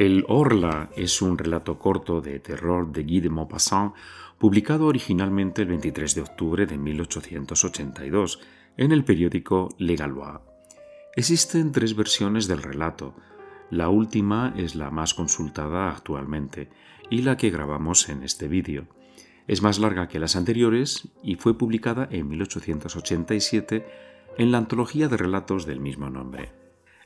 El Orla es un relato corto de terror de Guy de Maupassant, publicado originalmente el 23 de octubre de 1882 en el periódico Le Galois. Existen tres versiones del relato. La última es la más consultada actualmente y la que grabamos en este vídeo. Es más larga que las anteriores y fue publicada en 1887 en la antología de relatos del mismo nombre.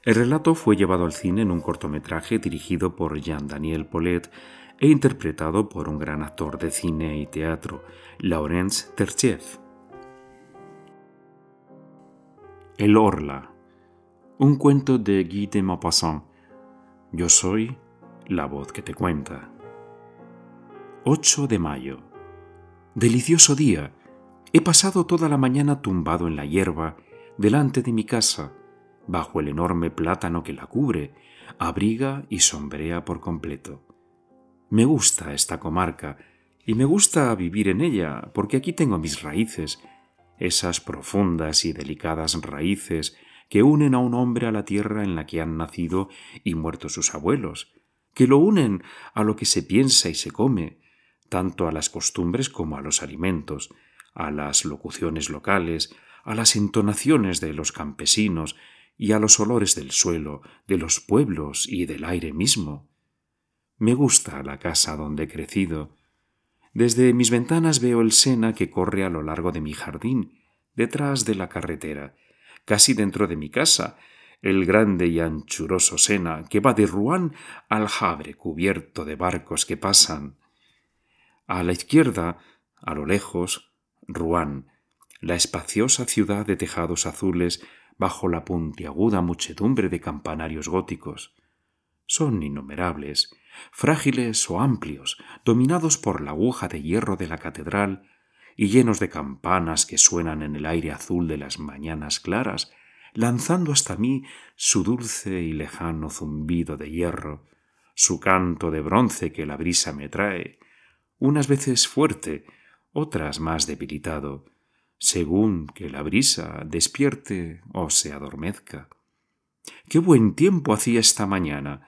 El relato fue llevado al cine en un cortometraje dirigido por Jean-Daniel Paulet e interpretado por un gran actor de cine y teatro, Laurence Tertiev. El Orla, un cuento de Guy de Maupassant. Yo soy la voz que te cuenta. 8 de mayo. Delicioso día. He pasado toda la mañana tumbado en la hierba, delante de mi casa, bajo el enorme plátano que la cubre, abriga y sombrea por completo. Me gusta esta comarca y me gusta vivir en ella porque aquí tengo mis raíces, esas profundas y delicadas raíces que unen a un hombre a la tierra en la que han nacido y muerto sus abuelos, que lo unen a lo que se piensa y se come, tanto a las costumbres como a los alimentos, a las locuciones locales, a las entonaciones de los campesinos, y a los olores del suelo, de los pueblos y del aire mismo. Me gusta la casa donde he crecido. Desde mis ventanas veo el Sena que corre a lo largo de mi jardín, detrás de la carretera, casi dentro de mi casa, el grande y anchuroso Sena que va de Rouen al Jabre, cubierto de barcos que pasan. A la izquierda, a lo lejos, Rouen, la espaciosa ciudad de tejados azules bajo la puntiaguda muchedumbre de campanarios góticos. Son innumerables, frágiles o amplios, dominados por la aguja de hierro de la catedral y llenos de campanas que suenan en el aire azul de las mañanas claras, lanzando hasta mí su dulce y lejano zumbido de hierro, su canto de bronce que la brisa me trae, unas veces fuerte, otras más debilitado, según que la brisa despierte o se adormezca. Qué buen tiempo hacía esta mañana.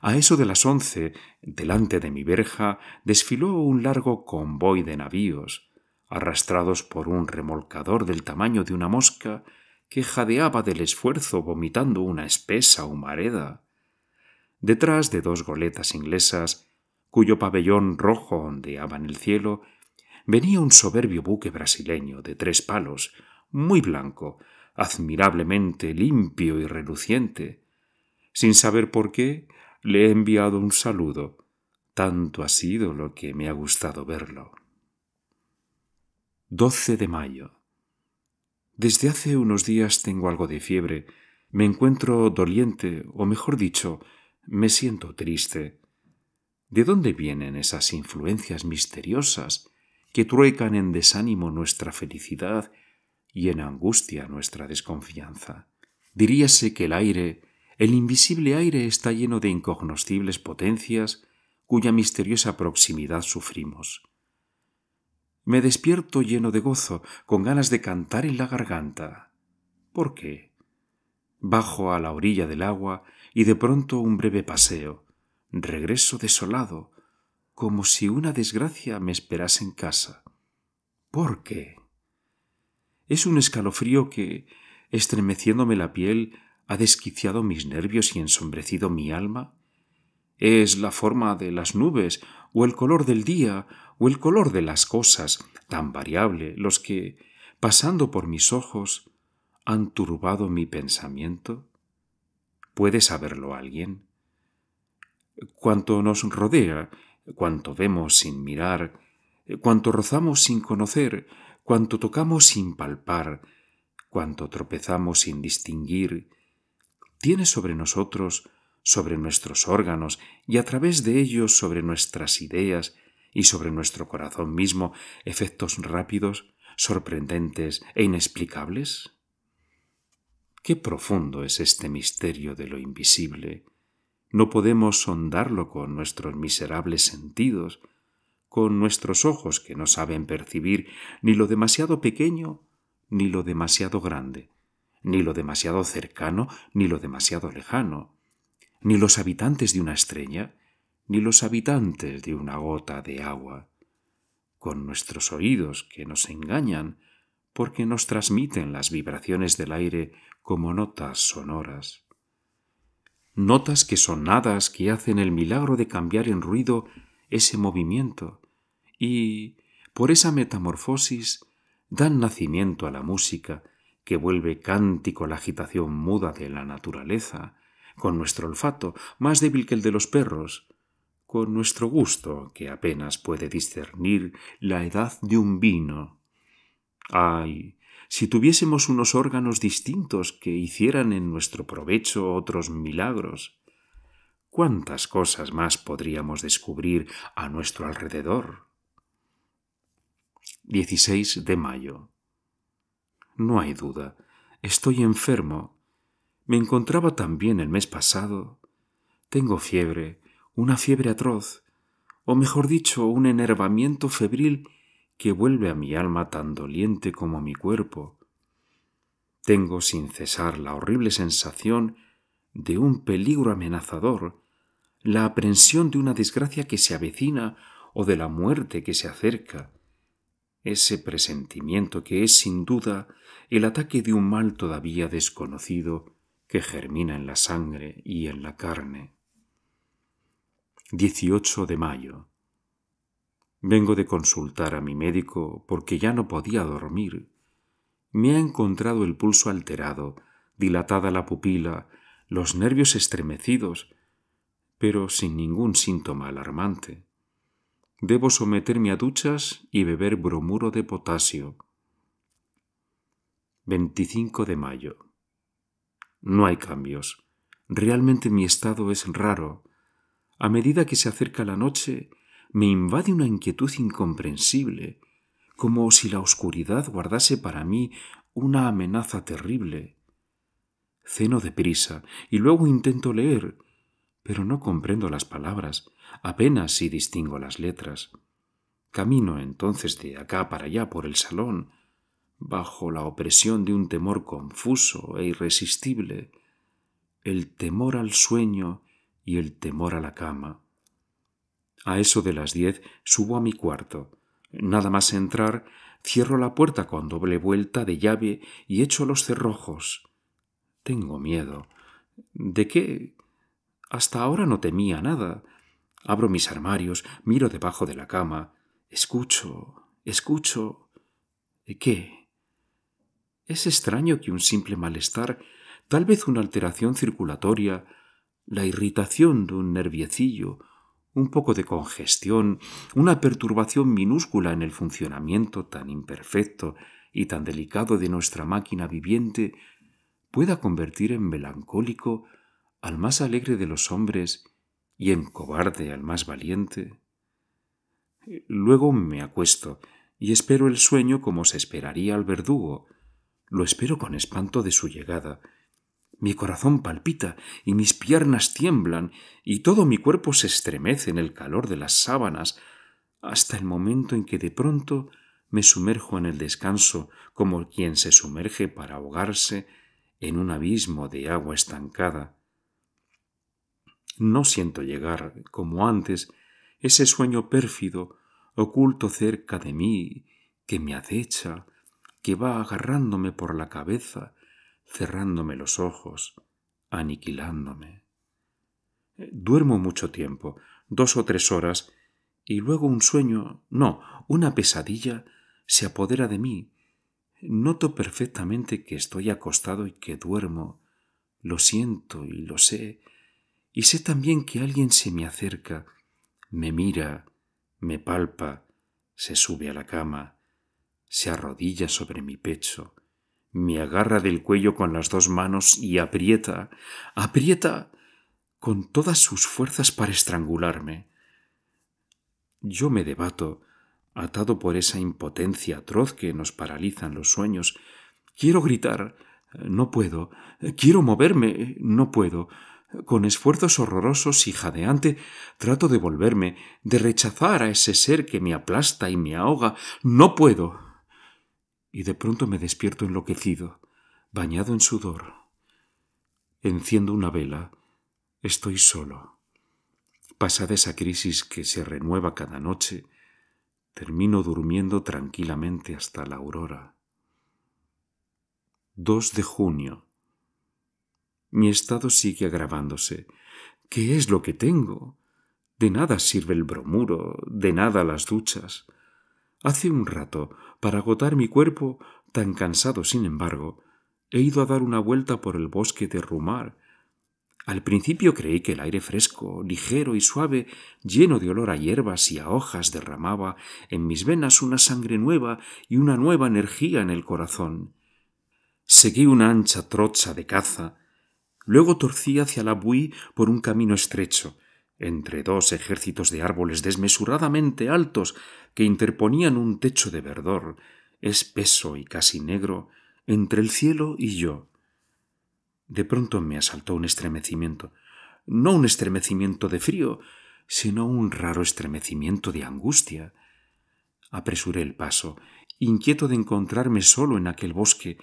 A eso de las once, delante de mi verja, desfiló un largo convoy de navíos, arrastrados por un remolcador del tamaño de una mosca que jadeaba del esfuerzo vomitando una espesa humareda. Detrás de dos goletas inglesas, cuyo pabellón rojo ondeaba en el cielo, venía un soberbio buque brasileño de tres palos, muy blanco, admirablemente limpio y reluciente. Sin saber por qué, le he enviado un saludo. Tanto ha sido lo que me ha gustado verlo. 12 de mayo. Desde hace unos días tengo algo de fiebre. Me encuentro doliente, o mejor dicho, me siento triste. ¿De dónde vienen esas influencias misteriosas que truecan en desánimo nuestra felicidad y en angustia nuestra desconfianza. Diríase que el aire, el invisible aire, está lleno de incognoscibles potencias cuya misteriosa proximidad sufrimos. Me despierto lleno de gozo, con ganas de cantar en la garganta. ¿Por qué? Bajo a la orilla del agua y de pronto un breve paseo. Regreso desolado, como si una desgracia me esperase en casa. ¿Por qué? Es un escalofrío que, estremeciéndome la piel, ha desquiciado mis nervios y ensombrecido mi alma. Es la forma de las nubes, o el color del día, o el color de las cosas, tan variable, los que, pasando por mis ojos, han turbado mi pensamiento. ¿Puede saberlo alguien? Cuanto nos rodea, cuanto vemos sin mirar, cuanto rozamos sin conocer, cuanto tocamos sin palpar, cuanto tropezamos sin distinguir, tiene sobre nosotros, sobre nuestros órganos y a través de ellos sobre nuestras ideas y sobre nuestro corazón mismo efectos rápidos, sorprendentes e inexplicables? Qué profundo es este misterio de lo invisible, no podemos sondarlo con nuestros miserables sentidos, con nuestros ojos que no saben percibir ni lo demasiado pequeño, ni lo demasiado grande, ni lo demasiado cercano, ni lo demasiado lejano, ni los habitantes de una estrella, ni los habitantes de una gota de agua, con nuestros oídos que nos engañan porque nos transmiten las vibraciones del aire como notas sonoras notas que sonadas que hacen el milagro de cambiar en ruido ese movimiento y, por esa metamorfosis, dan nacimiento a la música que vuelve cántico la agitación muda de la naturaleza, con nuestro olfato, más débil que el de los perros, con nuestro gusto, que apenas puede discernir la edad de un vino. ¡Ay! Si tuviésemos unos órganos distintos que hicieran en nuestro provecho otros milagros, ¿cuántas cosas más podríamos descubrir a nuestro alrededor? 16 de mayo. No hay duda, estoy enfermo. Me encontraba también el mes pasado. Tengo fiebre, una fiebre atroz, o mejor dicho, un enervamiento febril que vuelve a mi alma tan doliente como a mi cuerpo. Tengo sin cesar la horrible sensación de un peligro amenazador, la aprensión de una desgracia que se avecina o de la muerte que se acerca, ese presentimiento que es sin duda el ataque de un mal todavía desconocido que germina en la sangre y en la carne. 18 de mayo Vengo de consultar a mi médico porque ya no podía dormir. Me ha encontrado el pulso alterado, dilatada la pupila, los nervios estremecidos, pero sin ningún síntoma alarmante. Debo someterme a duchas y beber bromuro de potasio. 25 de mayo. No hay cambios. Realmente mi estado es raro. A medida que se acerca la noche, me invade una inquietud incomprensible, como si la oscuridad guardase para mí una amenaza terrible. Ceno deprisa y luego intento leer, pero no comprendo las palabras, apenas si distingo las letras. Camino entonces de acá para allá por el salón, bajo la opresión de un temor confuso e irresistible, el temor al sueño y el temor a la cama. A eso de las diez subo a mi cuarto. Nada más entrar, cierro la puerta con doble vuelta de llave y echo los cerrojos. Tengo miedo. ¿De qué? Hasta ahora no temía nada. Abro mis armarios, miro debajo de la cama, escucho, escucho. ¿Qué? Es extraño que un simple malestar, tal vez una alteración circulatoria, la irritación de un nerviecillo, un poco de congestión, una perturbación minúscula en el funcionamiento tan imperfecto y tan delicado de nuestra máquina viviente, pueda convertir en melancólico al más alegre de los hombres y en cobarde al más valiente. Luego me acuesto y espero el sueño como se esperaría al verdugo. Lo espero con espanto de su llegada mi corazón palpita y mis piernas tiemblan y todo mi cuerpo se estremece en el calor de las sábanas hasta el momento en que de pronto me sumerjo en el descanso como quien se sumerge para ahogarse en un abismo de agua estancada. No siento llegar, como antes, ese sueño pérfido, oculto cerca de mí, que me acecha, que va agarrándome por la cabeza, cerrándome los ojos, aniquilándome. Eh, duermo mucho tiempo, dos o tres horas, y luego un sueño, no, una pesadilla, se apodera de mí. Noto perfectamente que estoy acostado y que duermo. Lo siento y lo sé, y sé también que alguien se me acerca, me mira, me palpa, se sube a la cama, se arrodilla sobre mi pecho, me agarra del cuello con las dos manos y aprieta, aprieta con todas sus fuerzas para estrangularme. Yo me debato, atado por esa impotencia atroz que nos paralizan los sueños. Quiero gritar, no puedo. Quiero moverme, no puedo. Con esfuerzos horrorosos y jadeante trato de volverme, de rechazar a ese ser que me aplasta y me ahoga. No puedo y de pronto me despierto enloquecido, bañado en sudor. Enciendo una vela. Estoy solo. Pasada esa crisis que se renueva cada noche, termino durmiendo tranquilamente hasta la aurora. 2 de junio. Mi estado sigue agravándose. ¿Qué es lo que tengo? De nada sirve el bromuro, de nada las duchas. Hace un rato para agotar mi cuerpo, tan cansado sin embargo, he ido a dar una vuelta por el bosque de Rumar. Al principio creí que el aire fresco, ligero y suave, lleno de olor a hierbas y a hojas, derramaba en mis venas una sangre nueva y una nueva energía en el corazón. Seguí una ancha trocha de caza, luego torcí hacia la bui por un camino estrecho, entre dos ejércitos de árboles desmesuradamente altos que interponían un techo de verdor, espeso y casi negro, entre el cielo y yo. De pronto me asaltó un estremecimiento, no un estremecimiento de frío, sino un raro estremecimiento de angustia. Apresuré el paso, inquieto de encontrarme solo en aquel bosque,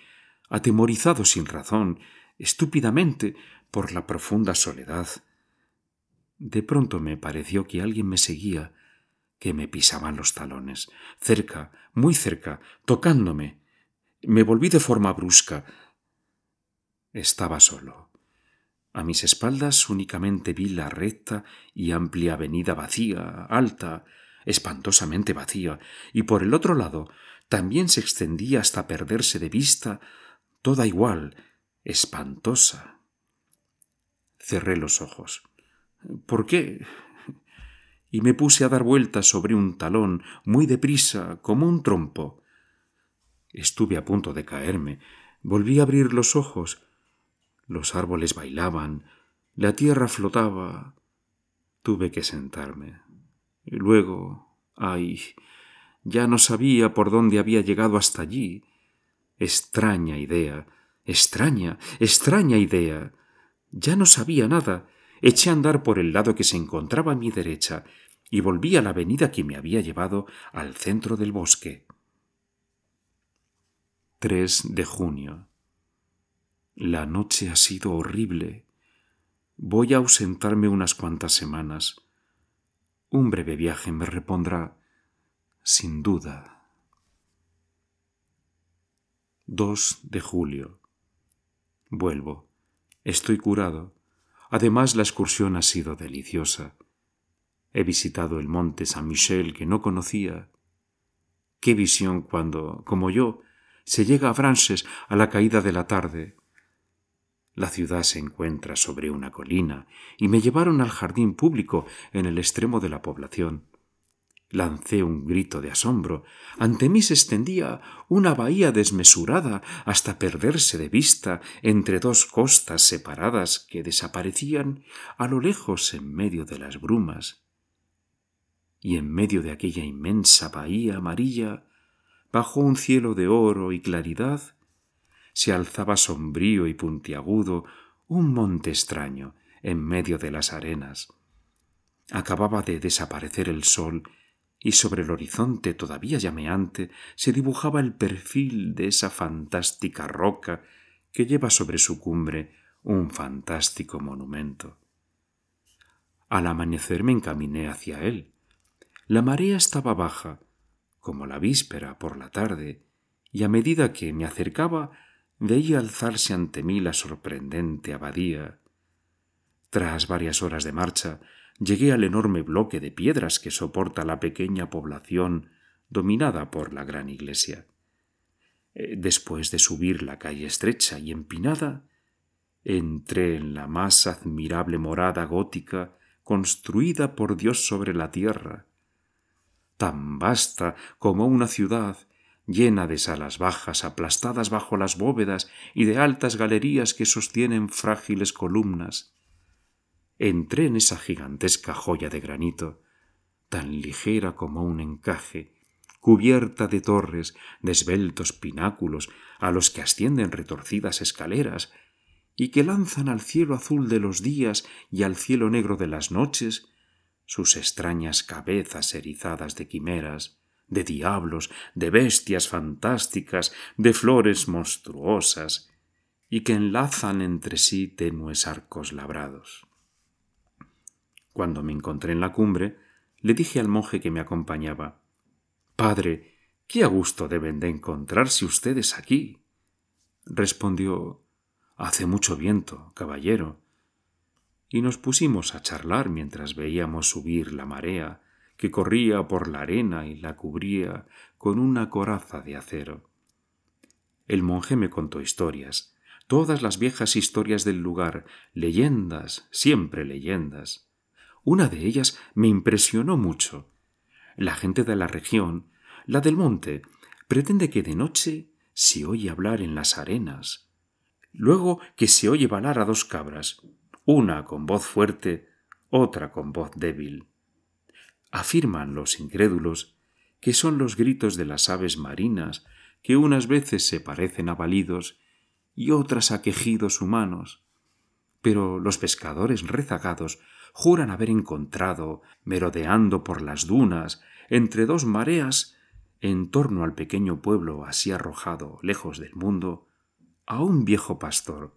atemorizado sin razón, estúpidamente, por la profunda soledad de pronto me pareció que alguien me seguía, que me pisaban los talones, cerca, muy cerca, tocándome. Me volví de forma brusca. Estaba solo. A mis espaldas únicamente vi la recta y amplia avenida vacía, alta, espantosamente vacía, y por el otro lado también se extendía hasta perderse de vista, toda igual, espantosa. Cerré los ojos. ¿Por qué? Y me puse a dar vueltas sobre un talón, muy deprisa, como un trompo. Estuve a punto de caerme. Volví a abrir los ojos. Los árboles bailaban, la tierra flotaba. Tuve que sentarme. luego, ay, ya no sabía por dónde había llegado hasta allí. Extraña idea, extraña, extraña idea. Ya no sabía nada eché a andar por el lado que se encontraba a mi derecha y volví a la avenida que me había llevado al centro del bosque. 3 de junio. La noche ha sido horrible. Voy a ausentarme unas cuantas semanas. Un breve viaje me repondrá, sin duda. 2 de julio. Vuelvo. Estoy curado. Además, la excursión ha sido deliciosa. He visitado el monte San Michel que no conocía. Qué visión cuando, como yo, se llega a Frances a la caída de la tarde. La ciudad se encuentra sobre una colina y me llevaron al jardín público en el extremo de la población. Lancé un grito de asombro. Ante mí se extendía una bahía desmesurada hasta perderse de vista entre dos costas separadas que desaparecían a lo lejos en medio de las brumas. Y en medio de aquella inmensa bahía amarilla, bajo un cielo de oro y claridad, se alzaba sombrío y puntiagudo un monte extraño en medio de las arenas. Acababa de desaparecer el sol y sobre el horizonte todavía llameante se dibujaba el perfil de esa fantástica roca que lleva sobre su cumbre un fantástico monumento. Al amanecer me encaminé hacia él. La marea estaba baja, como la víspera por la tarde, y a medida que me acercaba veía alzarse ante mí la sorprendente abadía. Tras varias horas de marcha, llegué al enorme bloque de piedras que soporta la pequeña población dominada por la gran iglesia. Eh, después de subir la calle estrecha y empinada, entré en la más admirable morada gótica construida por Dios sobre la tierra, tan vasta como una ciudad, llena de salas bajas aplastadas bajo las bóvedas y de altas galerías que sostienen frágiles columnas, entré en esa gigantesca joya de granito, tan ligera como un encaje, cubierta de torres, de esbeltos pináculos, a los que ascienden retorcidas escaleras, y que lanzan al cielo azul de los días y al cielo negro de las noches sus extrañas cabezas erizadas de quimeras, de diablos, de bestias fantásticas, de flores monstruosas, y que enlazan entre sí tenues arcos labrados. Cuando me encontré en la cumbre, le dije al monje que me acompañaba Padre, qué a gusto deben de encontrarse ustedes aquí. Respondió Hace mucho viento, caballero. Y nos pusimos a charlar mientras veíamos subir la marea, que corría por la arena y la cubría con una coraza de acero. El monje me contó historias, todas las viejas historias del lugar, leyendas, siempre leyendas. Una de ellas me impresionó mucho. La gente de la región, la del monte, pretende que de noche se oye hablar en las arenas. Luego que se oye balar a dos cabras, una con voz fuerte, otra con voz débil. Afirman los incrédulos que son los gritos de las aves marinas que unas veces se parecen a balidos y otras a quejidos humanos. Pero los pescadores rezagados juran haber encontrado, merodeando por las dunas, entre dos mareas, en torno al pequeño pueblo así arrojado lejos del mundo, a un viejo pastor,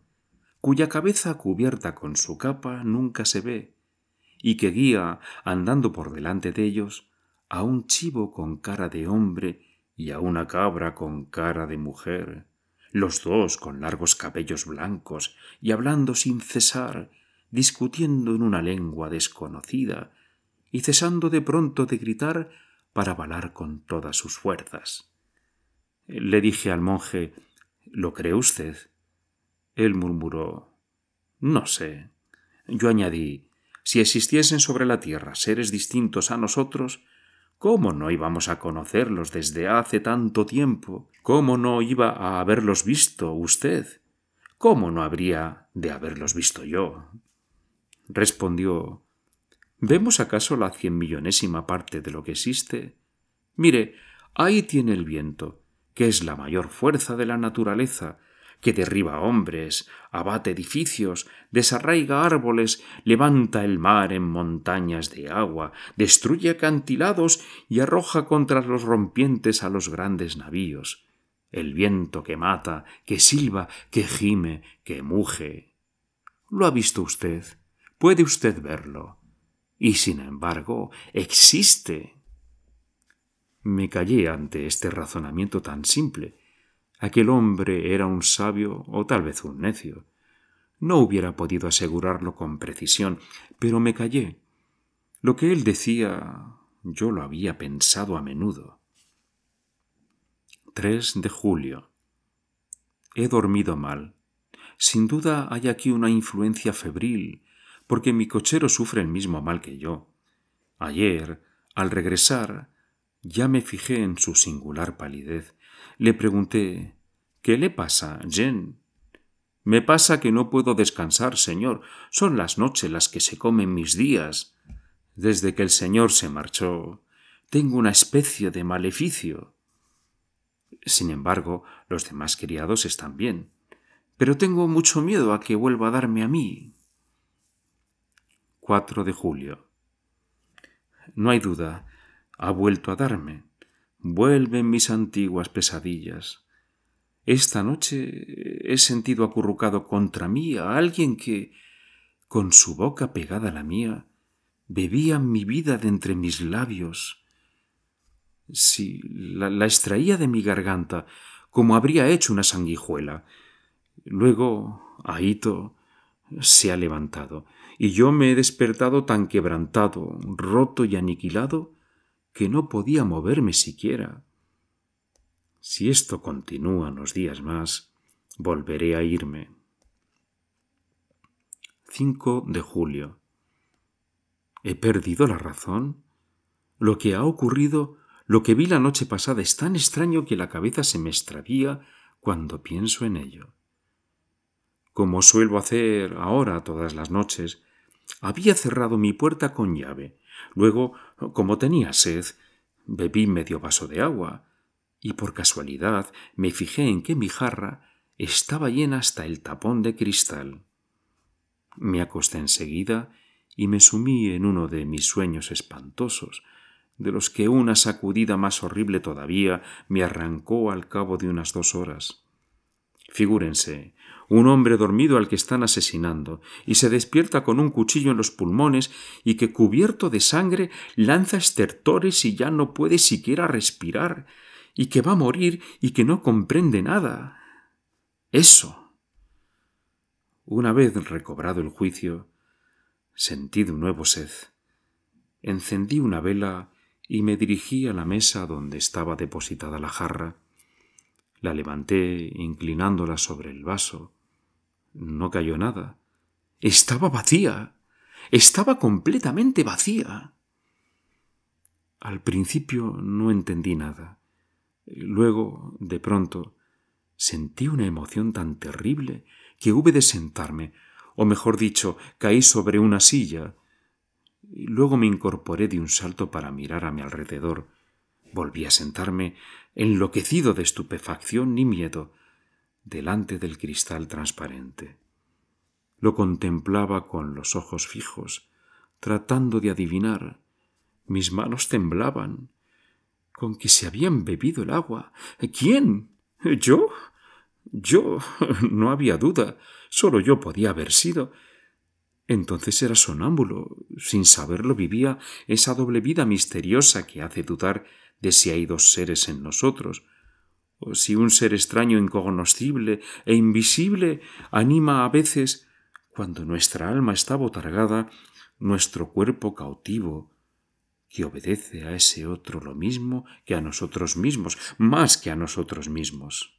cuya cabeza cubierta con su capa nunca se ve, y que guía, andando por delante de ellos, a un chivo con cara de hombre y a una cabra con cara de mujer, los dos con largos cabellos blancos y hablando sin cesar discutiendo en una lengua desconocida y cesando de pronto de gritar para balar con todas sus fuerzas. Le dije al monje ¿Lo cree usted? Él murmuró No sé. Yo añadí Si existiesen sobre la tierra seres distintos a nosotros, ¿Cómo no íbamos a conocerlos desde hace tanto tiempo? ¿Cómo no iba a haberlos visto usted? ¿Cómo no habría de haberlos visto yo? respondió ¿Vemos acaso la cien millonésima parte de lo que existe? Mire, ahí tiene el viento, que es la mayor fuerza de la naturaleza, que derriba hombres, abate edificios, desarraiga árboles, levanta el mar en montañas de agua, destruye acantilados y arroja contra los rompientes a los grandes navíos. El viento que mata, que silba, que gime, que muge. ¿Lo ha visto usted? Puede usted verlo. Y sin embargo, existe. Me callé ante este razonamiento tan simple. Aquel hombre era un sabio o tal vez un necio. No hubiera podido asegurarlo con precisión, pero me callé. Lo que él decía yo lo había pensado a menudo. 3 de julio. He dormido mal. Sin duda hay aquí una influencia febril porque mi cochero sufre el mismo mal que yo. Ayer, al regresar, ya me fijé en su singular palidez. Le pregunté ¿Qué le pasa, Jen? Me pasa que no puedo descansar, señor. Son las noches las que se comen mis días. Desde que el señor se marchó, tengo una especie de maleficio. Sin embargo, los demás criados están bien. Pero tengo mucho miedo a que vuelva a darme a mí de julio. No hay duda, ha vuelto a darme. Vuelven mis antiguas pesadillas. Esta noche he sentido acurrucado contra mí a alguien que, con su boca pegada a la mía, bebía mi vida de entre mis labios. si la, extraía de mi garganta, como habría hecho una sanguijuela. Luego, ahito se ha levantado y yo me he despertado tan quebrantado, roto y aniquilado, que no podía moverme siquiera. Si esto continúa unos días más, volveré a irme. 5 de julio. ¿He perdido la razón? Lo que ha ocurrido, lo que vi la noche pasada es tan extraño que la cabeza se me extravía cuando pienso en ello. Como suelo hacer ahora todas las noches, había cerrado mi puerta con llave. Luego, como tenía sed, bebí medio vaso de agua, y por casualidad me fijé en que mi jarra estaba llena hasta el tapón de cristal. Me acosté enseguida y me sumí en uno de mis sueños espantosos, de los que una sacudida más horrible todavía me arrancó al cabo de unas dos horas. Figúrense un hombre dormido al que están asesinando, y se despierta con un cuchillo en los pulmones y que cubierto de sangre lanza estertores y ya no puede siquiera respirar, y que va a morir y que no comprende nada. Eso. Una vez recobrado el juicio, sentí de nuevo sed. Encendí una vela y me dirigí a la mesa donde estaba depositada la jarra. La levanté inclinándola sobre el vaso no cayó nada. Estaba vacía. Estaba completamente vacía. Al principio no entendí nada. Luego, de pronto, sentí una emoción tan terrible que hube de sentarme, o mejor dicho, caí sobre una silla. Luego me incorporé de un salto para mirar a mi alrededor. Volví a sentarme, enloquecido de estupefacción ni miedo delante del cristal transparente. Lo contemplaba con los ojos fijos, tratando de adivinar. Mis manos temblaban. ¿Con que se habían bebido el agua? ¿Quién? ¿Yo? Yo. No había duda. Solo yo podía haber sido. Entonces era sonámbulo. Sin saberlo vivía esa doble vida misteriosa que hace dudar de si hay dos seres en nosotros, o si un ser extraño, incognoscible e invisible anima a veces, cuando nuestra alma está botargada, nuestro cuerpo cautivo, que obedece a ese otro lo mismo que a nosotros mismos, más que a nosotros mismos.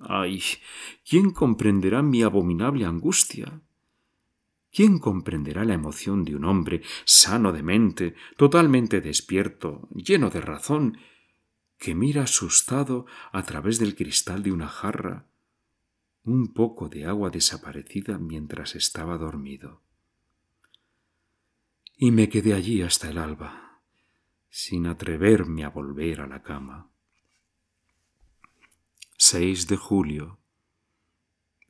Ay, ¿quién comprenderá mi abominable angustia? ¿Quién comprenderá la emoción de un hombre sano de mente, totalmente despierto, lleno de razón, que mira asustado a través del cristal de una jarra un poco de agua desaparecida mientras estaba dormido. Y me quedé allí hasta el alba, sin atreverme a volver a la cama. 6 de julio.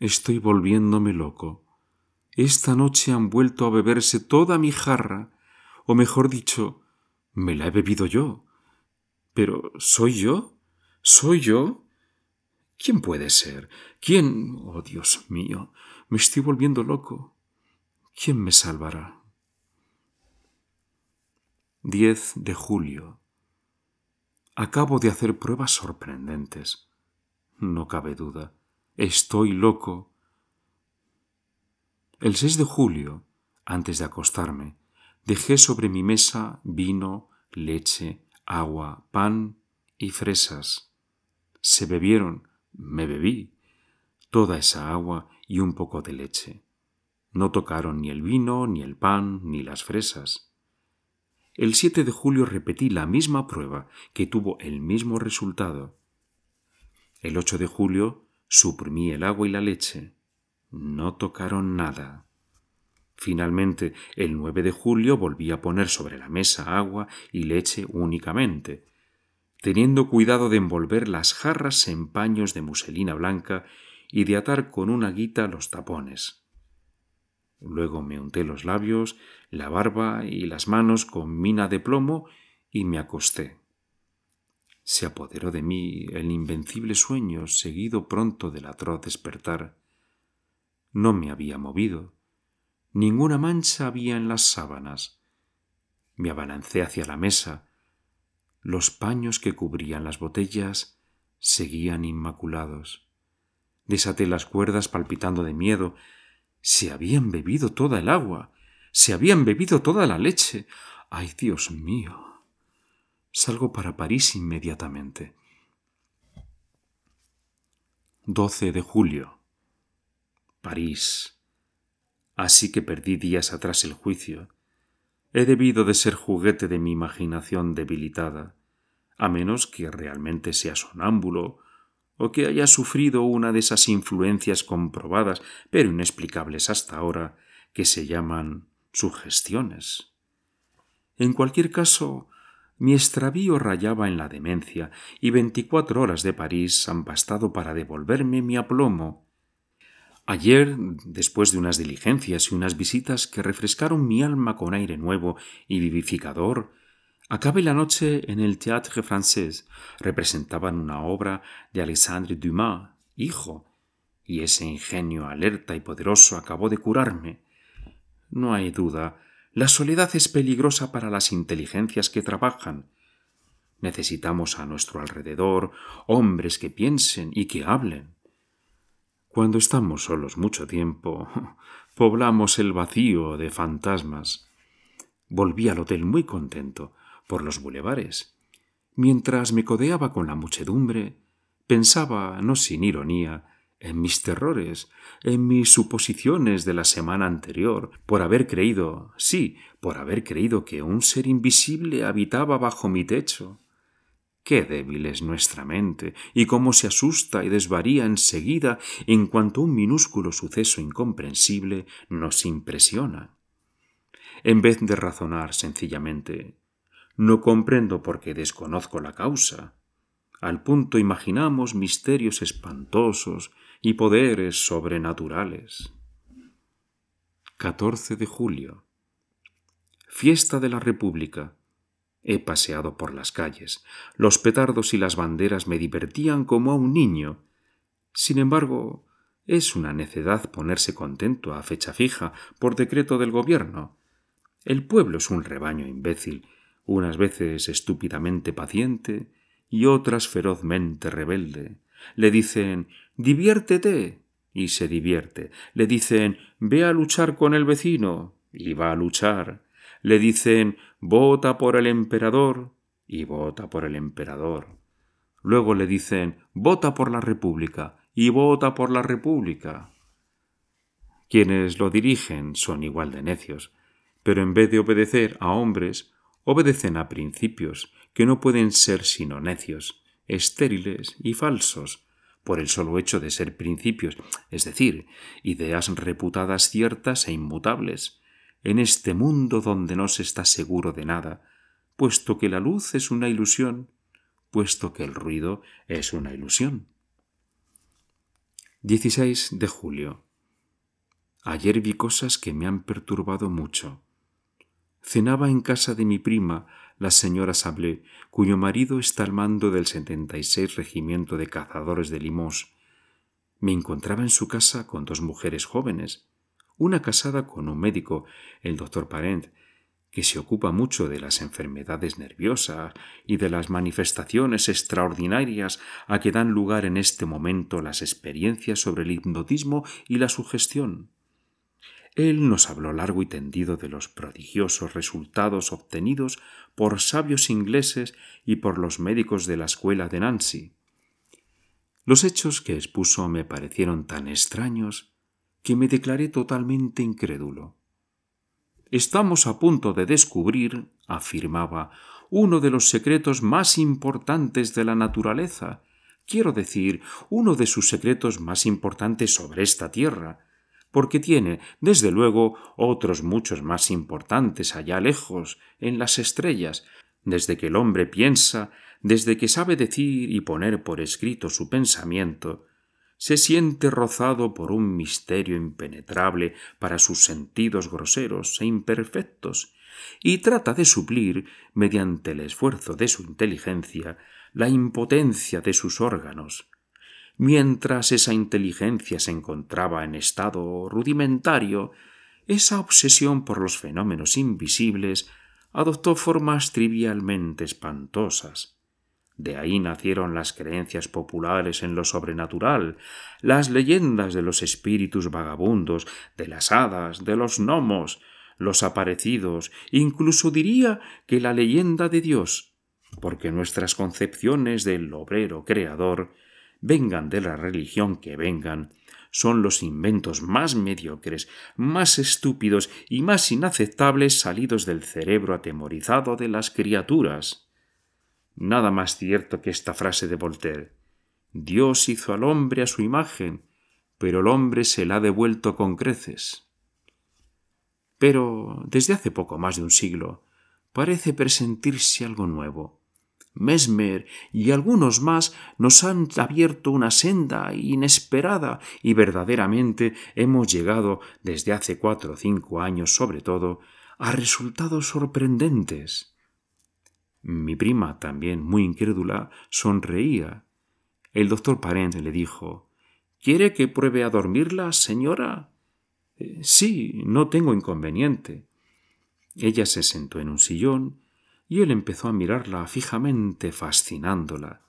Estoy volviéndome loco. Esta noche han vuelto a beberse toda mi jarra, o mejor dicho, me la he bebido yo, pero ¿soy yo? ¿Soy yo? ¿Quién puede ser? ¿Quién? Oh, Dios mío, me estoy volviendo loco. ¿Quién me salvará? 10 de julio. Acabo de hacer pruebas sorprendentes. No cabe duda. Estoy loco. El 6 de julio, antes de acostarme, dejé sobre mi mesa vino, leche, agua, pan y fresas. Se bebieron, me bebí, toda esa agua y un poco de leche. No tocaron ni el vino, ni el pan, ni las fresas. El 7 de julio repetí la misma prueba, que tuvo el mismo resultado. El 8 de julio suprimí el agua y la leche. No tocaron nada. Finalmente, el 9 de julio volví a poner sobre la mesa agua y leche únicamente, teniendo cuidado de envolver las jarras en paños de muselina blanca y de atar con una guita los tapones. Luego me unté los labios, la barba y las manos con mina de plomo y me acosté. Se apoderó de mí el invencible sueño seguido pronto del atroz despertar. No me había movido. Ninguna mancha había en las sábanas. Me abalancé hacia la mesa. Los paños que cubrían las botellas seguían inmaculados. Desaté las cuerdas palpitando de miedo. Se habían bebido toda el agua. Se habían bebido toda la leche. ¡Ay, Dios mío! Salgo para París inmediatamente. 12 de julio. París así que perdí días atrás el juicio. He debido de ser juguete de mi imaginación debilitada, a menos que realmente sea sonámbulo o que haya sufrido una de esas influencias comprobadas, pero inexplicables hasta ahora, que se llaman sugestiones. En cualquier caso, mi extravío rayaba en la demencia, y veinticuatro horas de París han bastado para devolverme mi aplomo, Ayer, después de unas diligencias y unas visitas que refrescaron mi alma con aire nuevo y vivificador, acabé la noche en el Théâtre Français. Representaban una obra de Alexandre Dumas, hijo, y ese ingenio alerta y poderoso acabó de curarme. No hay duda, la soledad es peligrosa para las inteligencias que trabajan. Necesitamos a nuestro alrededor hombres que piensen y que hablen. Cuando estamos solos mucho tiempo, poblamos el vacío de fantasmas. Volví al hotel muy contento por los bulevares. Mientras me codeaba con la muchedumbre, pensaba, no sin ironía, en mis terrores, en mis suposiciones de la semana anterior, por haber creído, sí, por haber creído que un ser invisible habitaba bajo mi techo, Qué débil es nuestra mente, y cómo se asusta y desvaría enseguida en cuanto un minúsculo suceso incomprensible nos impresiona. En vez de razonar sencillamente, no comprendo porque desconozco la causa. Al punto imaginamos misterios espantosos y poderes sobrenaturales. 14 de julio. Fiesta de la República He paseado por las calles. Los petardos y las banderas me divertían como a un niño. Sin embargo, es una necedad ponerse contento a fecha fija por decreto del gobierno. El pueblo es un rebaño imbécil, unas veces estúpidamente paciente y otras ferozmente rebelde. Le dicen diviértete y se divierte. Le dicen ve a luchar con el vecino y va a luchar. Le dicen vota por el emperador y vota por el emperador. Luego le dicen, vota por la República y vota por la República. Quienes lo dirigen son igual de necios, pero en vez de obedecer a hombres, obedecen a principios que no pueden ser sino necios, estériles y falsos, por el solo hecho de ser principios, es decir, ideas reputadas ciertas e inmutables, en este mundo donde no se está seguro de nada, puesto que la luz es una ilusión, puesto que el ruido es una ilusión. 16 de julio. Ayer vi cosas que me han perturbado mucho. Cenaba en casa de mi prima, la señora Sablé, cuyo marido está al mando del 76 Regimiento de Cazadores de Limos. Me encontraba en su casa con dos mujeres jóvenes, una casada con un médico, el doctor Parent, que se ocupa mucho de las enfermedades nerviosas y de las manifestaciones extraordinarias a que dan lugar en este momento las experiencias sobre el hipnotismo y la sugestión. Él nos habló largo y tendido de los prodigiosos resultados obtenidos por sabios ingleses y por los médicos de la escuela de Nancy. Los hechos que expuso me parecieron tan extraños que me declaré totalmente incrédulo. Estamos a punto de descubrir, afirmaba, uno de los secretos más importantes de la naturaleza, quiero decir, uno de sus secretos más importantes sobre esta tierra, porque tiene, desde luego, otros muchos más importantes allá lejos, en las estrellas, desde que el hombre piensa, desde que sabe decir y poner por escrito su pensamiento, se siente rozado por un misterio impenetrable para sus sentidos groseros e imperfectos, y trata de suplir, mediante el esfuerzo de su inteligencia, la impotencia de sus órganos. Mientras esa inteligencia se encontraba en estado rudimentario, esa obsesión por los fenómenos invisibles adoptó formas trivialmente espantosas. De ahí nacieron las creencias populares en lo sobrenatural, las leyendas de los espíritus vagabundos, de las hadas, de los gnomos, los aparecidos, incluso diría que la leyenda de Dios, porque nuestras concepciones del obrero creador, vengan de la religión que vengan, son los inventos más mediocres, más estúpidos y más inaceptables salidos del cerebro atemorizado de las criaturas nada más cierto que esta frase de Voltaire. Dios hizo al hombre a su imagen, pero el hombre se la ha devuelto con creces. Pero desde hace poco más de un siglo parece presentirse algo nuevo. Mesmer y algunos más nos han abierto una senda inesperada y verdaderamente hemos llegado desde hace cuatro o cinco años sobre todo a resultados sorprendentes. Mi prima, también muy incrédula, sonreía. El doctor Parente le dijo ¿Quiere que pruebe a dormirla, señora? Eh, sí, no tengo inconveniente. Ella se sentó en un sillón y él empezó a mirarla fijamente, fascinándola.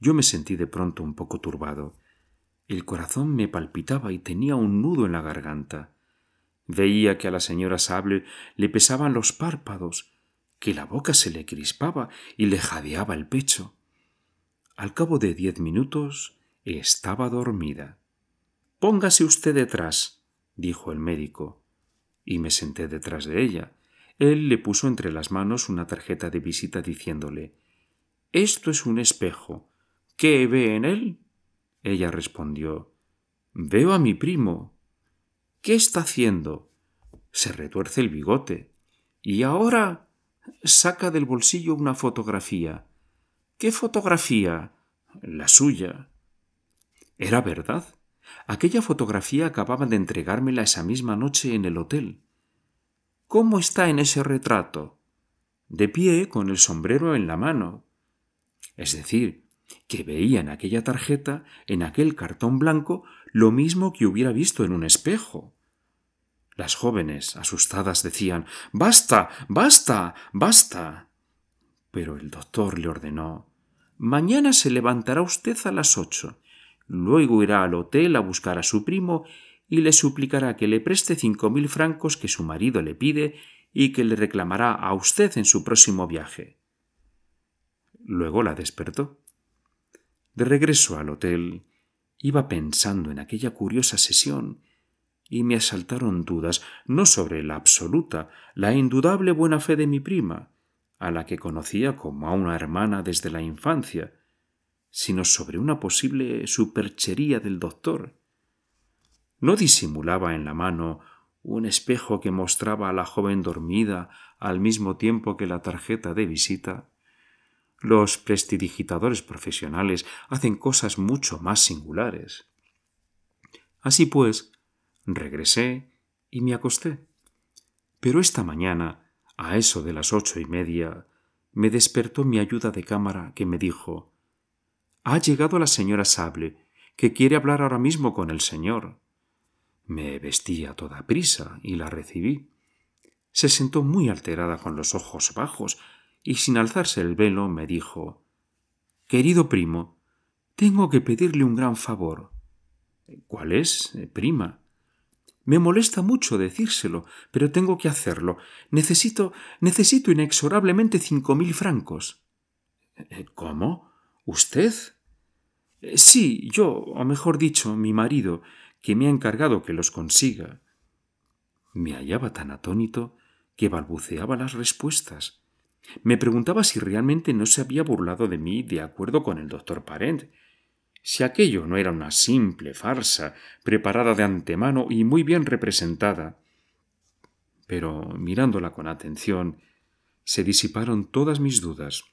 Yo me sentí de pronto un poco turbado. El corazón me palpitaba y tenía un nudo en la garganta. Veía que a la señora Sable le pesaban los párpados, que la boca se le crispaba y le jadeaba el pecho. Al cabo de diez minutos estaba dormida. Póngase usted detrás, dijo el médico, y me senté detrás de ella. Él le puso entre las manos una tarjeta de visita diciéndole Esto es un espejo. ¿Qué ve en él? Ella respondió Veo a mi primo. ¿Qué está haciendo? Se retuerce el bigote. ¿Y ahora? saca del bolsillo una fotografía. ¿Qué fotografía? La suya. Era verdad. Aquella fotografía acababa de entregármela esa misma noche en el hotel. ¿Cómo está en ese retrato? De pie, con el sombrero en la mano. Es decir, que veía en aquella tarjeta, en aquel cartón blanco, lo mismo que hubiera visto en un espejo. Las jóvenes, asustadas, decían Basta, basta, basta. Pero el doctor le ordenó Mañana se levantará usted a las ocho. Luego irá al hotel a buscar a su primo y le suplicará que le preste cinco mil francos que su marido le pide y que le reclamará a usted en su próximo viaje. Luego la despertó. De regreso al hotel, iba pensando en aquella curiosa sesión y me asaltaron dudas, no sobre la absoluta, la indudable buena fe de mi prima, a la que conocía como a una hermana desde la infancia, sino sobre una posible superchería del doctor. No disimulaba en la mano un espejo que mostraba a la joven dormida al mismo tiempo que la tarjeta de visita. Los prestidigitadores profesionales hacen cosas mucho más singulares. Así pues, regresé y me acosté. Pero esta mañana, a eso de las ocho y media, me despertó mi ayuda de cámara que me dijo Ha llegado la señora Sable, que quiere hablar ahora mismo con el señor. Me vestí a toda prisa y la recibí. Se sentó muy alterada con los ojos bajos y sin alzarse el velo me dijo Querido primo, tengo que pedirle un gran favor. ¿Cuál es, eh, prima? Me molesta mucho decírselo, pero tengo que hacerlo. Necesito, necesito inexorablemente cinco mil francos. Eh, ¿Cómo? ¿Usted? Eh, sí, yo, o mejor dicho, mi marido, que me ha encargado que los consiga. Me hallaba tan atónito que balbuceaba las respuestas. Me preguntaba si realmente no se había burlado de mí de acuerdo con el doctor Parent, si aquello no era una simple farsa, preparada de antemano y muy bien representada. Pero mirándola con atención, se disiparon todas mis dudas.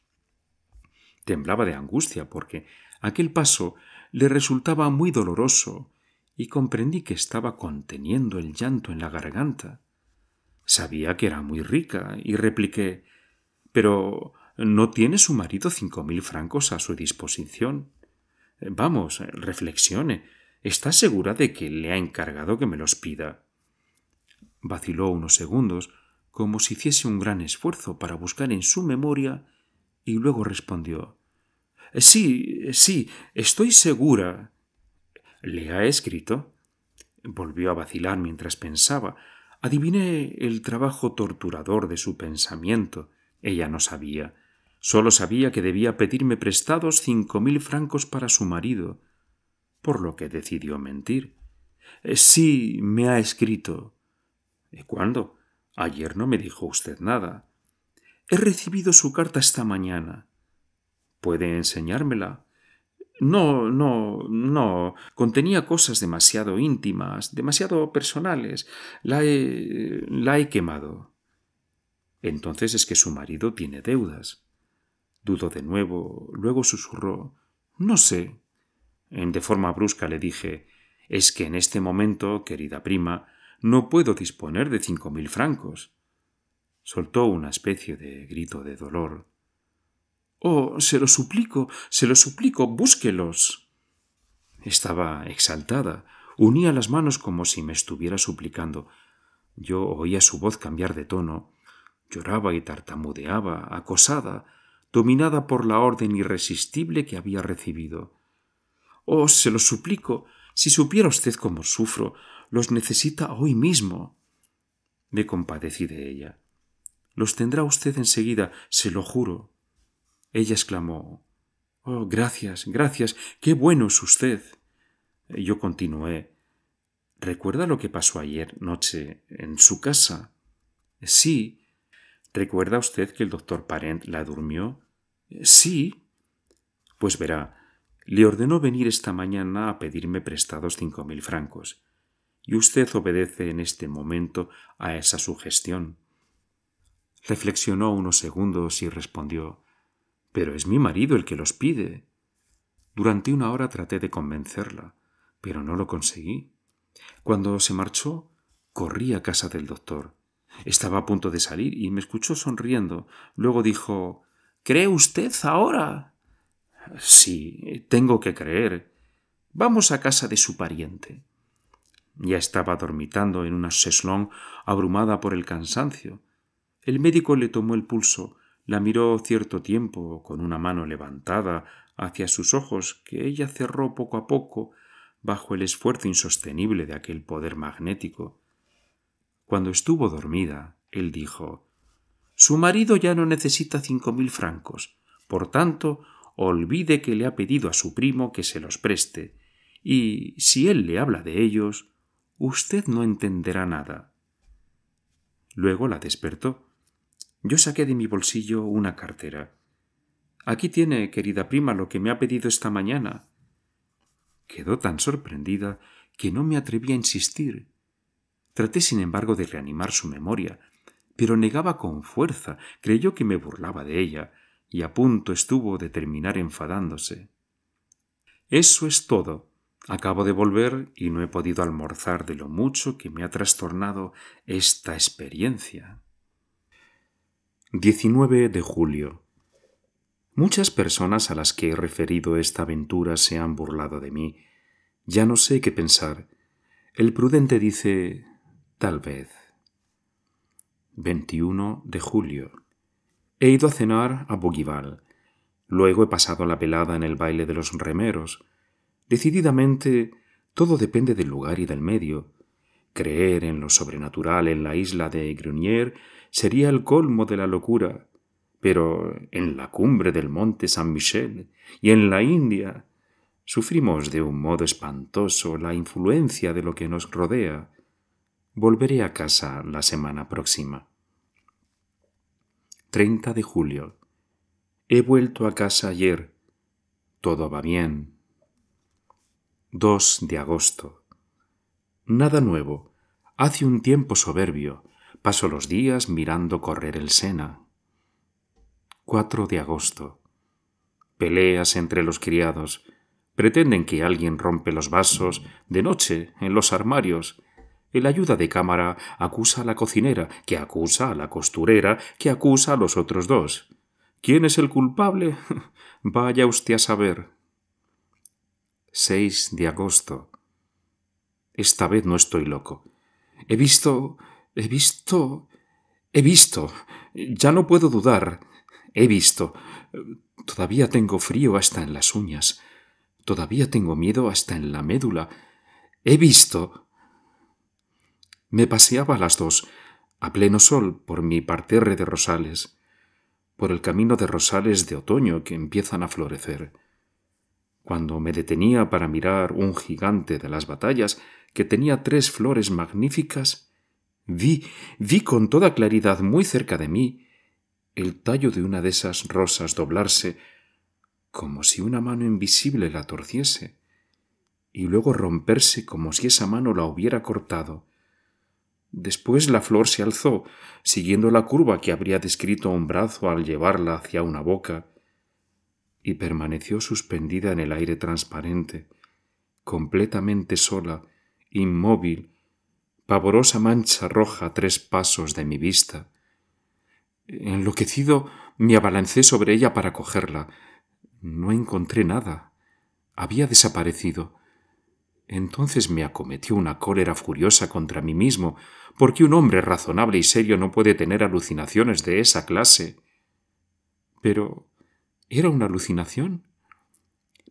Temblaba de angustia porque aquel paso le resultaba muy doloroso y comprendí que estaba conteniendo el llanto en la garganta. Sabía que era muy rica y repliqué Pero ¿no tiene su marido cinco mil francos a su disposición? Vamos, reflexione. ¿Está segura de que le ha encargado que me los pida? Vaciló unos segundos, como si hiciese un gran esfuerzo para buscar en su memoria, y luego respondió Sí, sí, estoy segura. ¿Le ha escrito? Volvió a vacilar mientras pensaba. Adiviné el trabajo torturador de su pensamiento. Ella no sabía. Solo sabía que debía pedirme prestados cinco mil francos para su marido, por lo que decidió mentir. Eh, sí, me ha escrito. —¿Y ¿Cuándo? Ayer no me dijo usted nada. He recibido su carta esta mañana. ¿Puede enseñármela? No, no, no. Contenía cosas demasiado íntimas, demasiado personales. La he. la he quemado. Entonces es que su marido tiene deudas. Dudó de nuevo, luego susurró No sé. De forma brusca le dije Es que en este momento, querida prima, no puedo disponer de cinco mil francos. Soltó una especie de grito de dolor. Oh, se lo suplico, se lo suplico, búsquelos. Estaba exaltada, unía las manos como si me estuviera suplicando. Yo oía su voz cambiar de tono, lloraba y tartamudeaba, acosada, dominada por la orden irresistible que había recibido. Oh, se lo suplico, si supiera usted cómo sufro, los necesita hoy mismo. Me compadecí de ella. Los tendrá usted enseguida, se lo juro. Ella exclamó Oh, gracias, gracias, qué bueno es usted. Yo continué. ¿Recuerda lo que pasó ayer noche en su casa? Sí. ¿Recuerda usted que el doctor Parent la durmió? Sí. Pues verá, le ordenó venir esta mañana a pedirme prestados cinco mil francos, y usted obedece en este momento a esa sugestión. Reflexionó unos segundos y respondió Pero es mi marido el que los pide. Durante una hora traté de convencerla, pero no lo conseguí. Cuando se marchó, corrí a casa del doctor. Estaba a punto de salir y me escuchó sonriendo. Luego dijo ¿Cree usted ahora? Sí, tengo que creer. Vamos a casa de su pariente. Ya estaba dormitando en una seslón abrumada por el cansancio. El médico le tomó el pulso, la miró cierto tiempo con una mano levantada hacia sus ojos que ella cerró poco a poco bajo el esfuerzo insostenible de aquel poder magnético. Cuando estuvo dormida, él dijo su marido ya no necesita cinco mil francos, por tanto, olvide que le ha pedido a su primo que se los preste, y si él le habla de ellos, usted no entenderá nada. Luego la despertó. Yo saqué de mi bolsillo una cartera. Aquí tiene, querida prima, lo que me ha pedido esta mañana. Quedó tan sorprendida que no me atreví a insistir. Traté, sin embargo, de reanimar su memoria, pero negaba con fuerza, creyó que me burlaba de ella, y a punto estuvo de terminar enfadándose. Eso es todo. Acabo de volver y no he podido almorzar de lo mucho que me ha trastornado esta experiencia. 19 de julio. Muchas personas a las que he referido esta aventura se han burlado de mí. Ya no sé qué pensar. El prudente dice tal vez. 21 de julio. He ido a cenar a Boguival. Luego he pasado la pelada en el baile de los remeros. Decididamente, todo depende del lugar y del medio. Creer en lo sobrenatural en la isla de Grunier sería el colmo de la locura, pero en la cumbre del monte San Michel y en la India sufrimos de un modo espantoso la influencia de lo que nos rodea Volveré a casa la semana próxima. 30 de julio. He vuelto a casa ayer. Todo va bien. 2 de agosto. Nada nuevo. Hace un tiempo soberbio. Paso los días mirando correr el Sena. 4 de agosto. Peleas entre los criados. Pretenden que alguien rompe los vasos de noche en los armarios el ayuda de cámara acusa a la cocinera, que acusa a la costurera, que acusa a los otros dos. ¿Quién es el culpable? Vaya usted a saber. 6 de agosto. Esta vez no estoy loco. He visto... he visto... he visto. Ya no puedo dudar. He visto. Todavía tengo frío hasta en las uñas. Todavía tengo miedo hasta en la médula. He visto me paseaba a las dos, a pleno sol, por mi parterre de rosales, por el camino de rosales de otoño que empiezan a florecer. Cuando me detenía para mirar un gigante de las batallas que tenía tres flores magníficas, vi, vi con toda claridad muy cerca de mí el tallo de una de esas rosas doblarse como si una mano invisible la torciese, y luego romperse como si esa mano la hubiera cortado Después la flor se alzó, siguiendo la curva que habría descrito un brazo al llevarla hacia una boca, y permaneció suspendida en el aire transparente, completamente sola, inmóvil, pavorosa mancha roja a tres pasos de mi vista. Enloquecido, me abalancé sobre ella para cogerla. No encontré nada. Había desaparecido. Entonces me acometió una cólera furiosa contra mí mismo, porque un hombre razonable y serio no puede tener alucinaciones de esa clase. Pero ¿era una alucinación?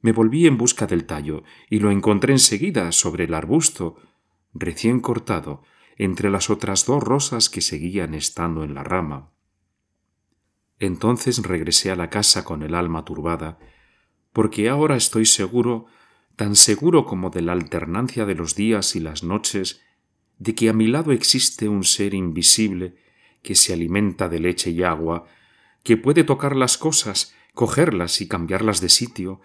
Me volví en busca del tallo y lo encontré enseguida sobre el arbusto, recién cortado, entre las otras dos rosas que seguían estando en la rama. Entonces regresé a la casa con el alma turbada, porque ahora estoy seguro, tan seguro como de la alternancia de los días y las noches, de que a mi lado existe un ser invisible que se alimenta de leche y agua, que puede tocar las cosas, cogerlas y cambiarlas de sitio,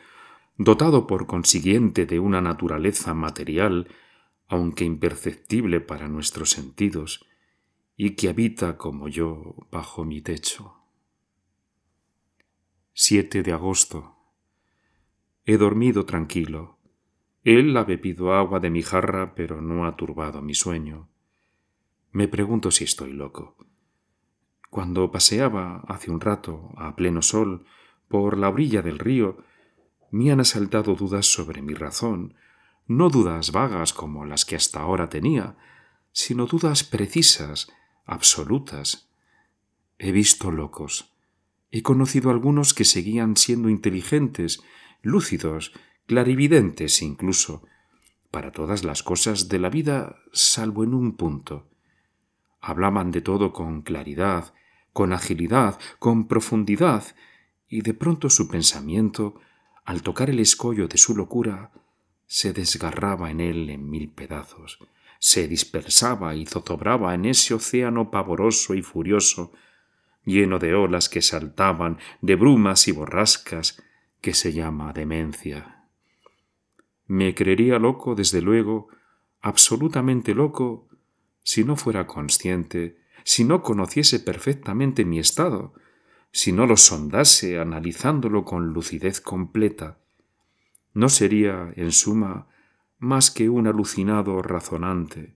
dotado por consiguiente de una naturaleza material, aunque imperceptible para nuestros sentidos, y que habita como yo bajo mi techo. 7 de agosto. He dormido tranquilo él ha bebido agua de mi jarra, pero no ha turbado mi sueño. Me pregunto si estoy loco. Cuando paseaba hace un rato, a pleno sol, por la orilla del río, me han asaltado dudas sobre mi razón, no dudas vagas como las que hasta ahora tenía, sino dudas precisas, absolutas. He visto locos. He conocido algunos que seguían siendo inteligentes, lúcidos, clarividentes incluso, para todas las cosas de la vida salvo en un punto. Hablaban de todo con claridad, con agilidad, con profundidad, y de pronto su pensamiento, al tocar el escollo de su locura, se desgarraba en él en mil pedazos, se dispersaba y zozobraba en ese océano pavoroso y furioso, lleno de olas que saltaban, de brumas y borrascas, que se llama demencia. Me creería loco, desde luego, absolutamente loco, si no fuera consciente, si no conociese perfectamente mi estado, si no lo sondase analizándolo con lucidez completa. No sería, en suma, más que un alucinado razonante.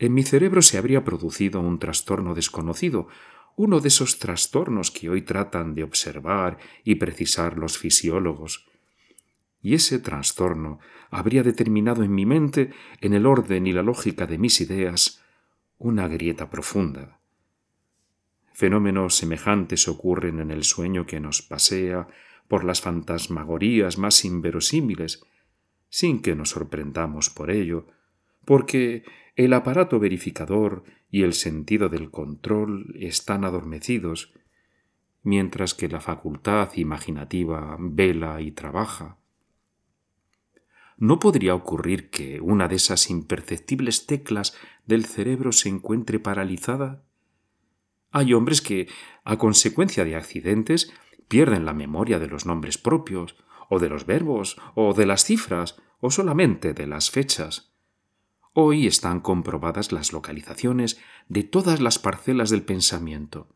En mi cerebro se habría producido un trastorno desconocido, uno de esos trastornos que hoy tratan de observar y precisar los fisiólogos, y ese trastorno habría determinado en mi mente, en el orden y la lógica de mis ideas, una grieta profunda. Fenómenos semejantes ocurren en el sueño que nos pasea por las fantasmagorías más inverosímiles, sin que nos sorprendamos por ello, porque el aparato verificador y el sentido del control están adormecidos, mientras que la facultad imaginativa vela y trabaja. ¿No podría ocurrir que una de esas imperceptibles teclas del cerebro se encuentre paralizada? Hay hombres que, a consecuencia de accidentes, pierden la memoria de los nombres propios, o de los verbos, o de las cifras, o solamente de las fechas. Hoy están comprobadas las localizaciones de todas las parcelas del pensamiento.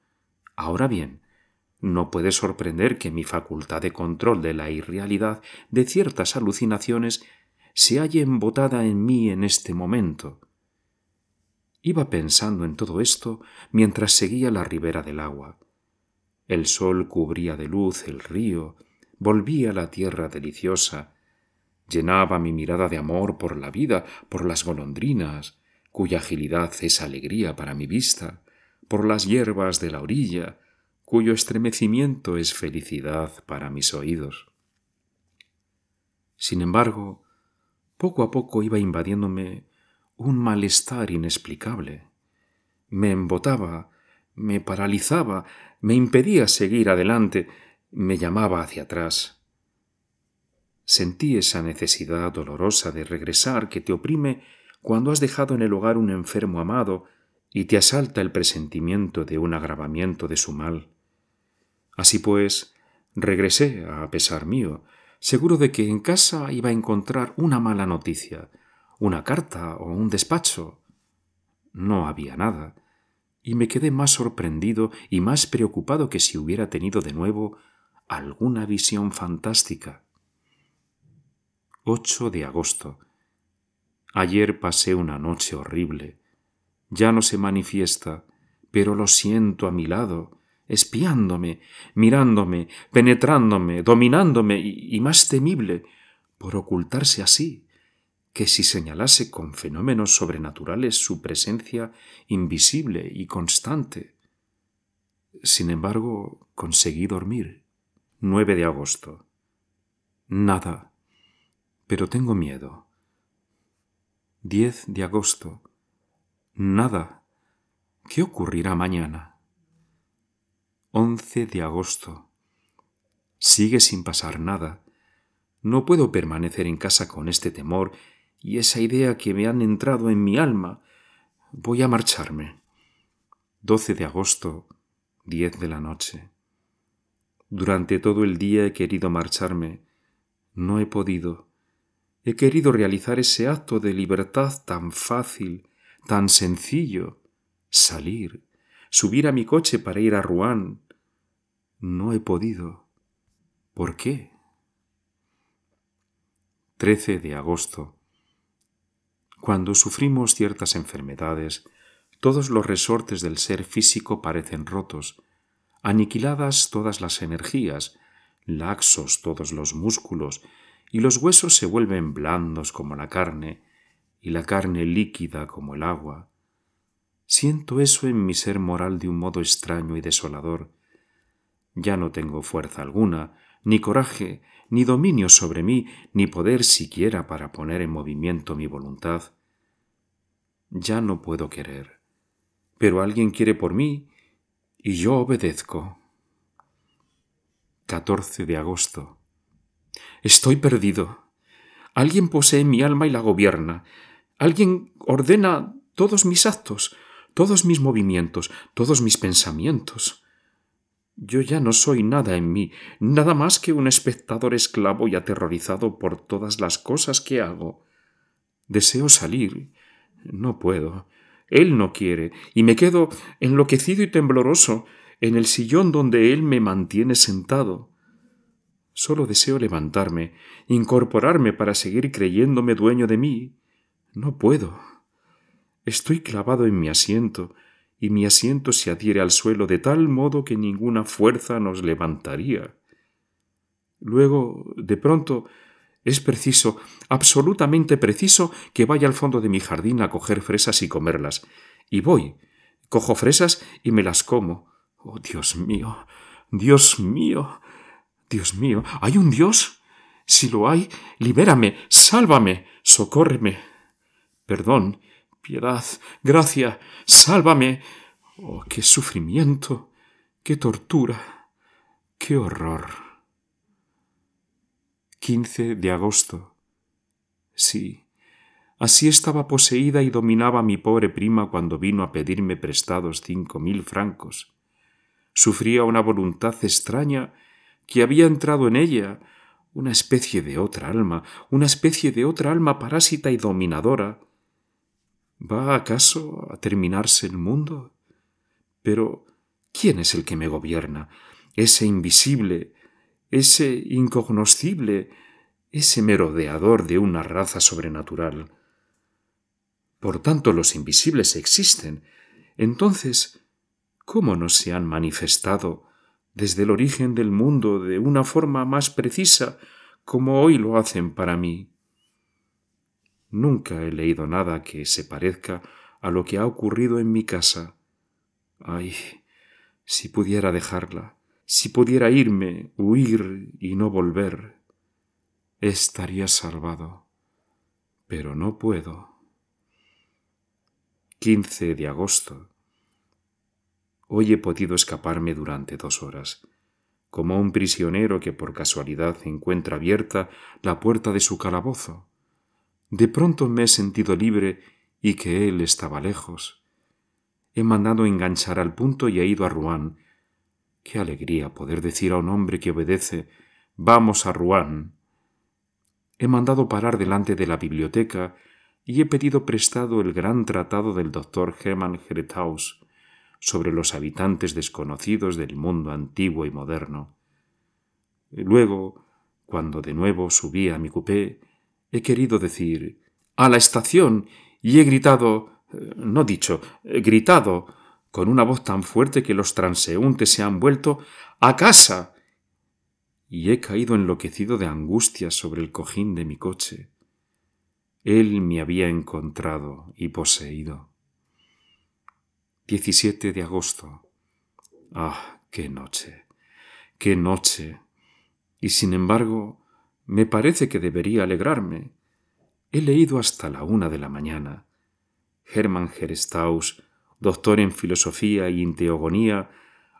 Ahora bien, no puede sorprender que mi facultad de control de la irrealidad de ciertas alucinaciones se halle embotada en mí en este momento. Iba pensando en todo esto mientras seguía la ribera del agua. El sol cubría de luz el río, volvía la tierra deliciosa, llenaba mi mirada de amor por la vida, por las golondrinas, cuya agilidad es alegría para mi vista, por las hierbas de la orilla, cuyo estremecimiento es felicidad para mis oídos. Sin embargo, poco a poco iba invadiéndome un malestar inexplicable. Me embotaba, me paralizaba, me impedía seguir adelante, me llamaba hacia atrás. Sentí esa necesidad dolorosa de regresar que te oprime cuando has dejado en el hogar un enfermo amado y te asalta el presentimiento de un agravamiento de su mal. Así pues, regresé, a pesar mío, seguro de que en casa iba a encontrar una mala noticia, una carta o un despacho. No había nada, y me quedé más sorprendido y más preocupado que si hubiera tenido de nuevo alguna visión fantástica. 8 de agosto. Ayer pasé una noche horrible. Ya no se manifiesta, pero lo siento a mi lado espiándome, mirándome, penetrándome, dominándome y, más temible por ocultarse así que si señalase con fenómenos sobrenaturales su presencia invisible y constante. Sin embargo, conseguí dormir. 9 de agosto. Nada. Pero tengo miedo. 10 de agosto. Nada. ¿Qué ocurrirá mañana? 11 de agosto. Sigue sin pasar nada. No puedo permanecer en casa con este temor y esa idea que me han entrado en mi alma. Voy a marcharme. 12 de agosto, 10 de la noche. Durante todo el día he querido marcharme. No he podido. He querido realizar ese acto de libertad tan fácil, tan sencillo. Salir, subir a mi coche para ir a Rouen, no he podido. ¿Por qué? 13 de agosto. Cuando sufrimos ciertas enfermedades, todos los resortes del ser físico parecen rotos, aniquiladas todas las energías, laxos todos los músculos, y los huesos se vuelven blandos como la carne, y la carne líquida como el agua. Siento eso en mi ser moral de un modo extraño y desolador, ya no tengo fuerza alguna, ni coraje, ni dominio sobre mí, ni poder siquiera para poner en movimiento mi voluntad. Ya no puedo querer, pero alguien quiere por mí y yo obedezco. 14 de agosto. Estoy perdido. Alguien posee mi alma y la gobierna. Alguien ordena todos mis actos, todos mis movimientos, todos mis pensamientos. Yo ya no soy nada en mí, nada más que un espectador esclavo y aterrorizado por todas las cosas que hago. Deseo salir. No puedo. Él no quiere, y me quedo enloquecido y tembloroso en el sillón donde él me mantiene sentado. Solo deseo levantarme, incorporarme para seguir creyéndome dueño de mí. No puedo. Estoy clavado en mi asiento, y mi asiento se adhiere al suelo de tal modo que ninguna fuerza nos levantaría. Luego, de pronto, es preciso, absolutamente preciso, que vaya al fondo de mi jardín a coger fresas y comerlas. Y voy. Cojo fresas y me las como. Oh, Dios mío. Dios mío. Dios mío. ¿Hay un Dios? Si lo hay, libérame, sálvame, socórreme. Perdón, piedad, gracia, sálvame. Oh, qué sufrimiento, qué tortura, qué horror. 15 de agosto. Sí, así estaba poseída y dominaba mi pobre prima cuando vino a pedirme prestados cinco mil francos. Sufría una voluntad extraña que había entrado en ella, una especie de otra alma, una especie de otra alma parásita y dominadora, ¿Va acaso a terminarse el mundo? Pero, ¿quién es el que me gobierna? Ese invisible, ese incognoscible, ese merodeador de una raza sobrenatural. Por tanto, los invisibles existen. Entonces, ¿cómo no se han manifestado desde el origen del mundo de una forma más precisa como hoy lo hacen para mí? Nunca he leído nada que se parezca a lo que ha ocurrido en mi casa. Ay, si pudiera dejarla, si pudiera irme, huir y no volver, estaría salvado. Pero no puedo. 15 de agosto. Hoy he podido escaparme durante dos horas, como un prisionero que por casualidad encuentra abierta la puerta de su calabozo. De pronto me he sentido libre y que él estaba lejos. He mandado enganchar al punto y he ido a Rouen. Qué alegría poder decir a un hombre que obedece Vamos a Rouen. He mandado parar delante de la biblioteca y he pedido prestado el gran tratado del doctor Hermann Grethaus sobre los habitantes desconocidos del mundo antiguo y moderno. Luego, cuando de nuevo subí a mi coupé, he querido decir a la estación y he gritado, eh, no dicho, gritado, con una voz tan fuerte que los transeúntes se han vuelto a casa. Y he caído enloquecido de angustia sobre el cojín de mi coche. Él me había encontrado y poseído. 17 de agosto. Ah, qué noche, qué noche. Y sin embargo, me parece que debería alegrarme. He leído hasta la una de la mañana. Hermann Herestaus, doctor en filosofía y en teogonía,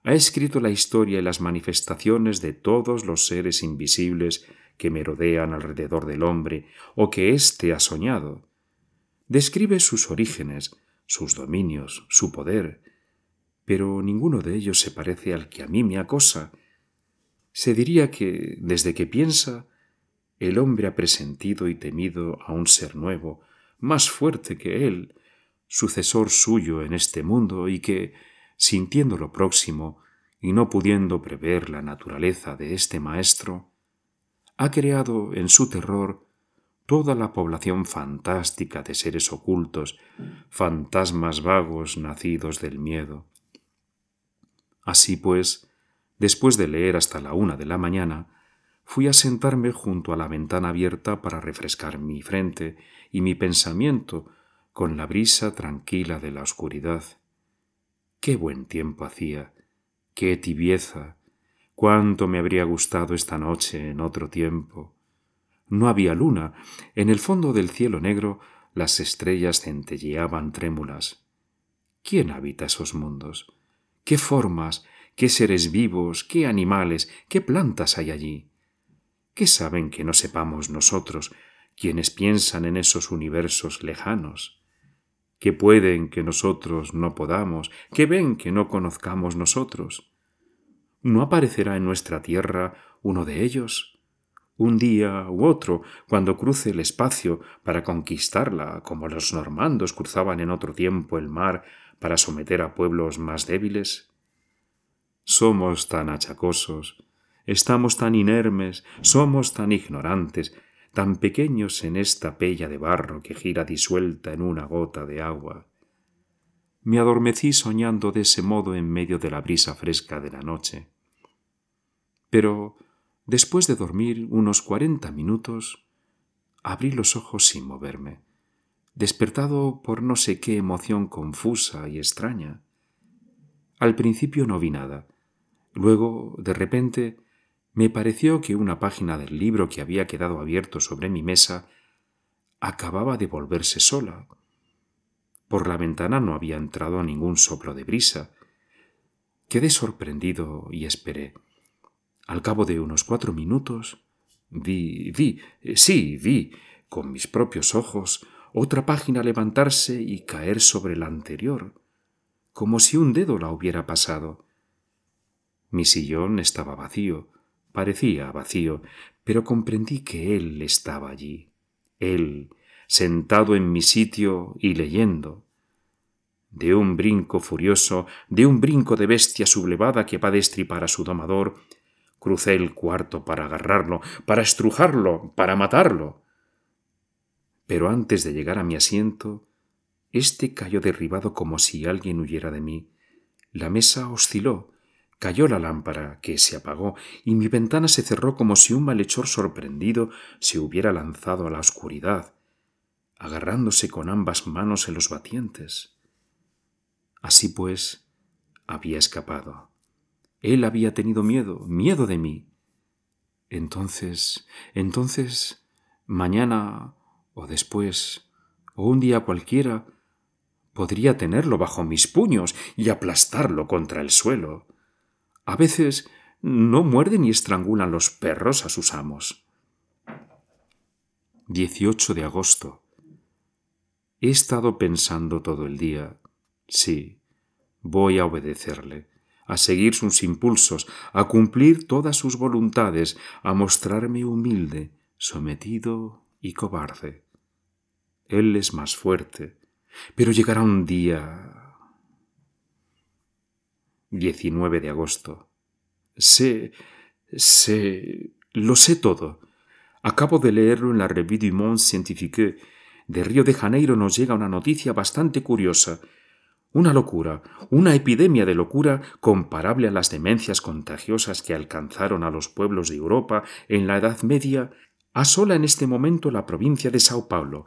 ha escrito la historia y las manifestaciones de todos los seres invisibles que merodean alrededor del hombre o que éste ha soñado. Describe sus orígenes, sus dominios, su poder, pero ninguno de ellos se parece al que a mí me acosa. Se diría que, desde que piensa, el hombre ha presentido y temido a un ser nuevo, más fuerte que él, sucesor suyo en este mundo y que, sintiendo lo próximo y no pudiendo prever la naturaleza de este maestro, ha creado en su terror toda la población fantástica de seres ocultos, fantasmas vagos nacidos del miedo. Así pues, después de leer hasta la una de la mañana, fui a sentarme junto a la ventana abierta para refrescar mi frente y mi pensamiento con la brisa tranquila de la oscuridad. Qué buen tiempo hacía, qué tibieza, cuánto me habría gustado esta noche en otro tiempo. No había luna, en el fondo del cielo negro las estrellas centelleaban trémulas. ¿Quién habita esos mundos? ¿Qué formas, qué seres vivos, qué animales, qué plantas hay allí? ¿Qué saben que no sepamos nosotros, quienes piensan en esos universos lejanos? ¿Qué pueden que nosotros no podamos? ¿Qué ven que no conozcamos nosotros? ¿No aparecerá en nuestra tierra uno de ellos? Un día u otro, cuando cruce el espacio para conquistarla, como los normandos cruzaban en otro tiempo el mar para someter a pueblos más débiles? Somos tan achacosos Estamos tan inermes, somos tan ignorantes, tan pequeños en esta pella de barro que gira disuelta en una gota de agua. Me adormecí soñando de ese modo en medio de la brisa fresca de la noche. Pero después de dormir unos cuarenta minutos, abrí los ojos sin moverme, despertado por no sé qué emoción confusa y extraña. Al principio no vi nada. Luego, de repente, me pareció que una página del libro que había quedado abierto sobre mi mesa acababa de volverse sola. Por la ventana no había entrado ningún soplo de brisa. Quedé sorprendido y esperé. Al cabo de unos cuatro minutos, vi, vi, sí, vi, con mis propios ojos, otra página levantarse y caer sobre la anterior, como si un dedo la hubiera pasado. Mi sillón estaba vacío, Parecía vacío, pero comprendí que él estaba allí, él, sentado en mi sitio y leyendo. De un brinco furioso, de un brinco de bestia sublevada que va a destripar a su domador, crucé el cuarto para agarrarlo, para estrujarlo, para matarlo. Pero antes de llegar a mi asiento, este cayó derribado como si alguien huyera de mí. La mesa osciló, Cayó la lámpara, que se apagó, y mi ventana se cerró como si un malhechor sorprendido se hubiera lanzado a la oscuridad, agarrándose con ambas manos en los batientes. Así pues, había escapado. Él había tenido miedo, miedo de mí. Entonces, entonces, mañana o después, o un día cualquiera, podría tenerlo bajo mis puños y aplastarlo contra el suelo. A veces no muerden y estrangulan los perros a sus amos. 18 de agosto. He estado pensando todo el día. Sí, voy a obedecerle, a seguir sus impulsos, a cumplir todas sus voluntades, a mostrarme humilde, sometido y cobarde. Él es más fuerte, pero llegará un día, 19 de agosto. Sé, sé, lo sé todo. Acabo de leerlo en la Revue du Monde Scientifique. De Río de Janeiro nos llega una noticia bastante curiosa. Una locura, una epidemia de locura comparable a las demencias contagiosas que alcanzaron a los pueblos de Europa en la Edad Media, asola en este momento la provincia de Sao Paulo,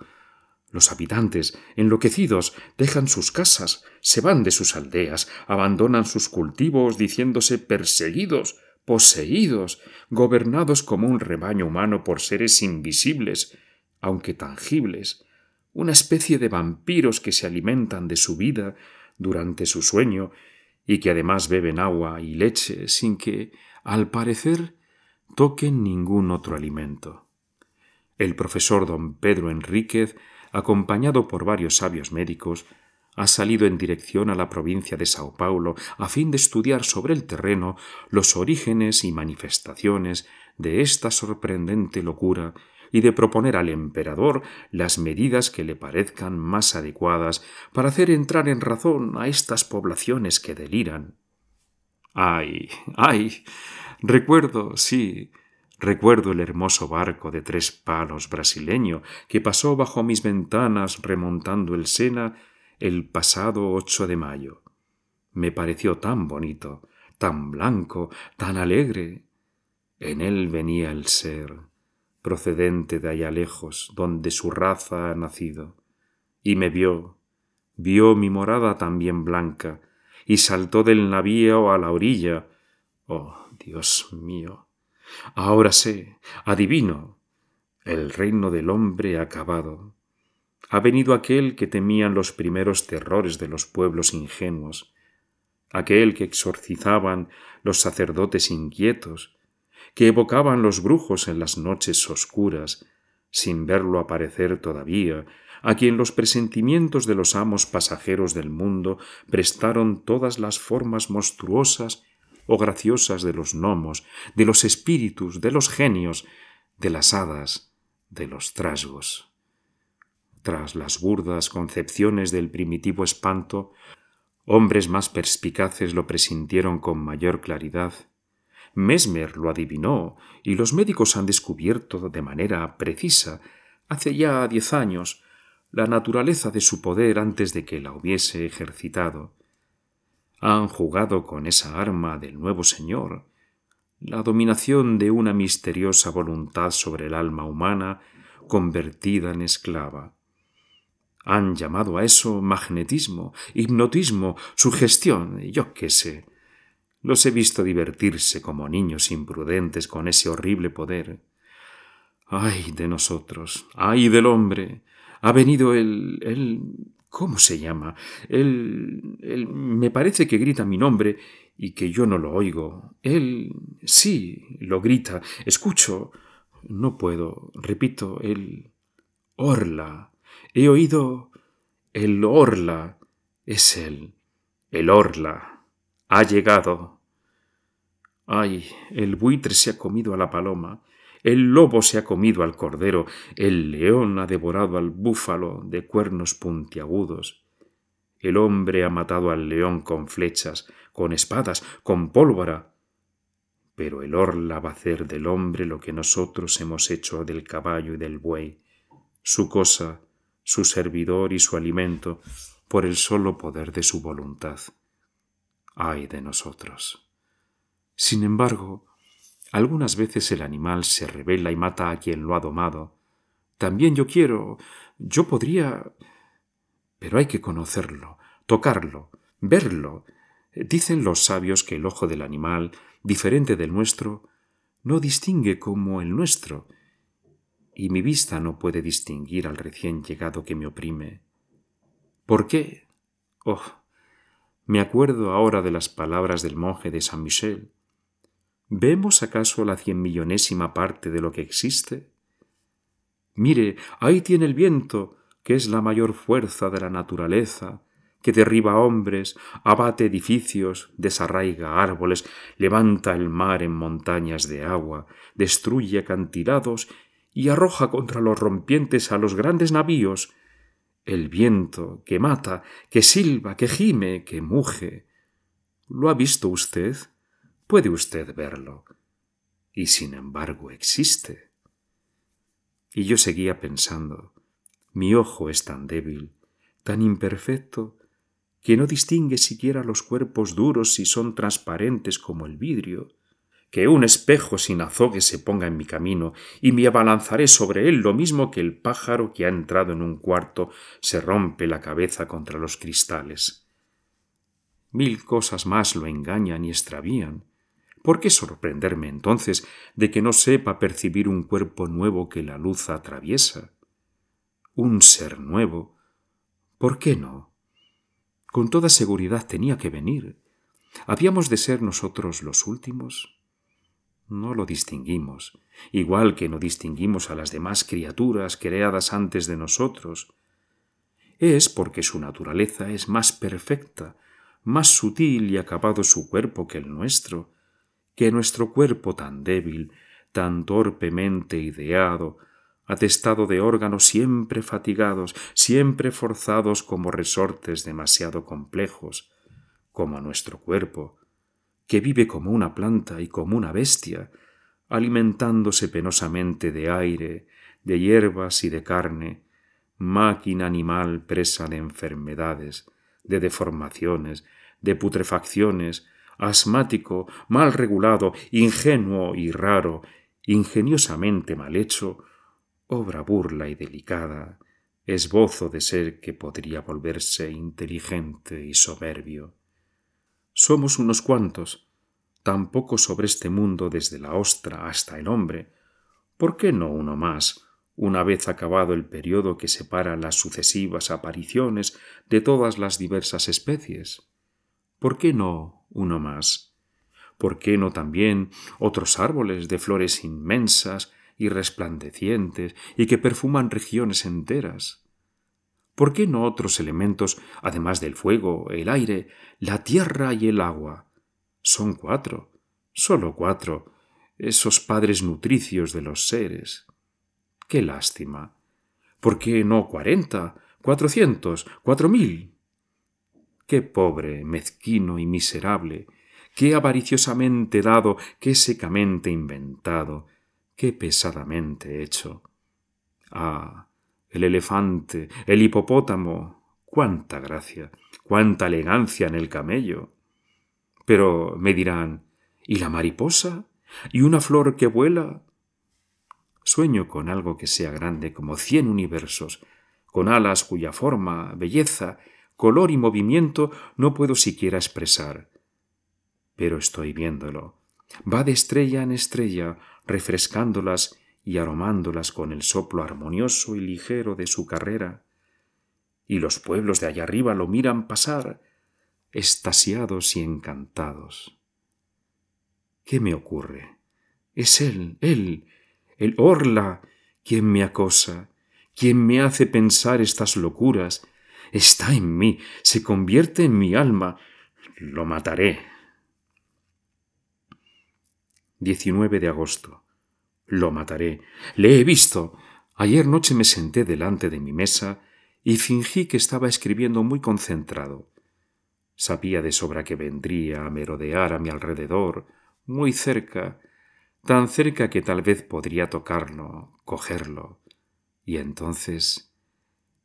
los habitantes, enloquecidos, dejan sus casas, se van de sus aldeas, abandonan sus cultivos diciéndose perseguidos, poseídos, gobernados como un rebaño humano por seres invisibles, aunque tangibles, una especie de vampiros que se alimentan de su vida durante su sueño y que además beben agua y leche sin que, al parecer, toquen ningún otro alimento. El profesor don Pedro Enríquez acompañado por varios sabios médicos, ha salido en dirección a la provincia de Sao Paulo a fin de estudiar sobre el terreno los orígenes y manifestaciones de esta sorprendente locura y de proponer al emperador las medidas que le parezcan más adecuadas para hacer entrar en razón a estas poblaciones que deliran. Ay, ay, recuerdo, sí, Recuerdo el hermoso barco de tres palos brasileño que pasó bajo mis ventanas remontando el Sena el pasado 8 de mayo. Me pareció tan bonito, tan blanco, tan alegre. En él venía el ser, procedente de allá lejos, donde su raza ha nacido. Y me vio, vio mi morada también blanca, y saltó del navío a la orilla. Oh, Dios mío, Ahora sé, adivino, el reino del hombre acabado. Ha venido aquel que temían los primeros terrores de los pueblos ingenuos, aquel que exorcizaban los sacerdotes inquietos, que evocaban los brujos en las noches oscuras, sin verlo aparecer todavía, a quien los presentimientos de los amos pasajeros del mundo prestaron todas las formas monstruosas o graciosas de los gnomos, de los espíritus, de los genios, de las hadas, de los trasgos. Tras las burdas concepciones del primitivo espanto, hombres más perspicaces lo presintieron con mayor claridad. Mesmer lo adivinó y los médicos han descubierto de manera precisa, hace ya diez años, la naturaleza de su poder antes de que la hubiese ejercitado. Han jugado con esa arma del nuevo Señor, la dominación de una misteriosa voluntad sobre el alma humana convertida en esclava. Han llamado a eso magnetismo, hipnotismo, sugestión, yo qué sé. Los he visto divertirse como niños imprudentes con ese horrible poder. ¡Ay de nosotros! ¡Ay del hombre! Ha venido el... el... ¿Cómo se llama? Él, él me parece que grita mi nombre y que yo no lo oigo. Él sí lo grita. Escucho. No puedo. Repito, él orla. He oído el orla. Es él. El orla. Ha llegado. Ay, el buitre se ha comido a la paloma. El lobo se ha comido al cordero, el león ha devorado al búfalo de cuernos puntiagudos. El hombre ha matado al león con flechas, con espadas, con pólvora. Pero el orla va a hacer del hombre lo que nosotros hemos hecho del caballo y del buey, su cosa, su servidor y su alimento, por el solo poder de su voluntad. ¡Ay de nosotros! Sin embargo, algunas veces el animal se revela y mata a quien lo ha domado. También yo quiero, yo podría... Pero hay que conocerlo, tocarlo, verlo. Dicen los sabios que el ojo del animal, diferente del nuestro, no distingue como el nuestro, y mi vista no puede distinguir al recién llegado que me oprime. ¿Por qué? Oh, me acuerdo ahora de las palabras del monje de San Michel. ¿Vemos acaso la cien millonésima parte de lo que existe? Mire, ahí tiene el viento, que es la mayor fuerza de la naturaleza, que derriba hombres, abate edificios, desarraiga árboles, levanta el mar en montañas de agua, destruye acantilados y arroja contra los rompientes a los grandes navíos. El viento que mata, que silba, que gime, que muge. ¿Lo ha visto usted? Puede usted verlo. Y sin embargo existe. Y yo seguía pensando, mi ojo es tan débil, tan imperfecto, que no distingue siquiera los cuerpos duros si son transparentes como el vidrio, que un espejo sin azogue se ponga en mi camino y me abalanzaré sobre él lo mismo que el pájaro que ha entrado en un cuarto se rompe la cabeza contra los cristales. Mil cosas más lo engañan y extravían, ¿Por qué sorprenderme entonces de que no sepa percibir un cuerpo nuevo que la luz atraviesa? Un ser nuevo. ¿Por qué no? Con toda seguridad tenía que venir. ¿Habíamos de ser nosotros los últimos? No lo distinguimos, igual que no distinguimos a las demás criaturas creadas antes de nosotros. Es porque su naturaleza es más perfecta, más sutil y acabado su cuerpo que el nuestro, que nuestro cuerpo tan débil, tan torpemente ideado, atestado de órganos siempre fatigados, siempre forzados como resortes demasiado complejos, como nuestro cuerpo, que vive como una planta y como una bestia, alimentándose penosamente de aire, de hierbas y de carne, máquina animal presa de enfermedades, de deformaciones, de putrefacciones, asmático, mal regulado, ingenuo y raro, ingeniosamente mal hecho, obra burla y delicada, esbozo de ser que podría volverse inteligente y soberbio. Somos unos cuantos, tampoco sobre este mundo desde la ostra hasta el hombre. ¿Por qué no uno más, una vez acabado el periodo que separa las sucesivas apariciones de todas las diversas especies? ¿Por qué no uno más. ¿Por qué no también otros árboles de flores inmensas y resplandecientes y que perfuman regiones enteras? ¿Por qué no otros elementos, además del fuego, el aire, la tierra y el agua? Son cuatro, solo cuatro, esos padres nutricios de los seres. ¡Qué lástima! ¿Por qué no cuarenta, cuatrocientos, cuatro mil? Qué pobre, mezquino y miserable, qué avariciosamente dado, qué secamente inventado, qué pesadamente hecho. Ah, el elefante, el hipopótamo, cuánta gracia, cuánta elegancia en el camello. Pero me dirán, ¿y la mariposa? ¿Y una flor que vuela? Sueño con algo que sea grande como cien universos, con alas cuya forma, belleza color y movimiento no puedo siquiera expresar. Pero estoy viéndolo. Va de estrella en estrella, refrescándolas y aromándolas con el soplo armonioso y ligero de su carrera. Y los pueblos de allá arriba lo miran pasar, estasiados y encantados. ¿Qué me ocurre? Es él, él, el Orla, quien me acosa, quien me hace pensar estas locuras, está en mí, se convierte en mi alma, lo mataré. 19 de agosto. Lo mataré. Le he visto. Ayer noche me senté delante de mi mesa y fingí que estaba escribiendo muy concentrado. Sabía de sobra que vendría a merodear a mi alrededor, muy cerca, tan cerca que tal vez podría tocarlo, cogerlo. Y entonces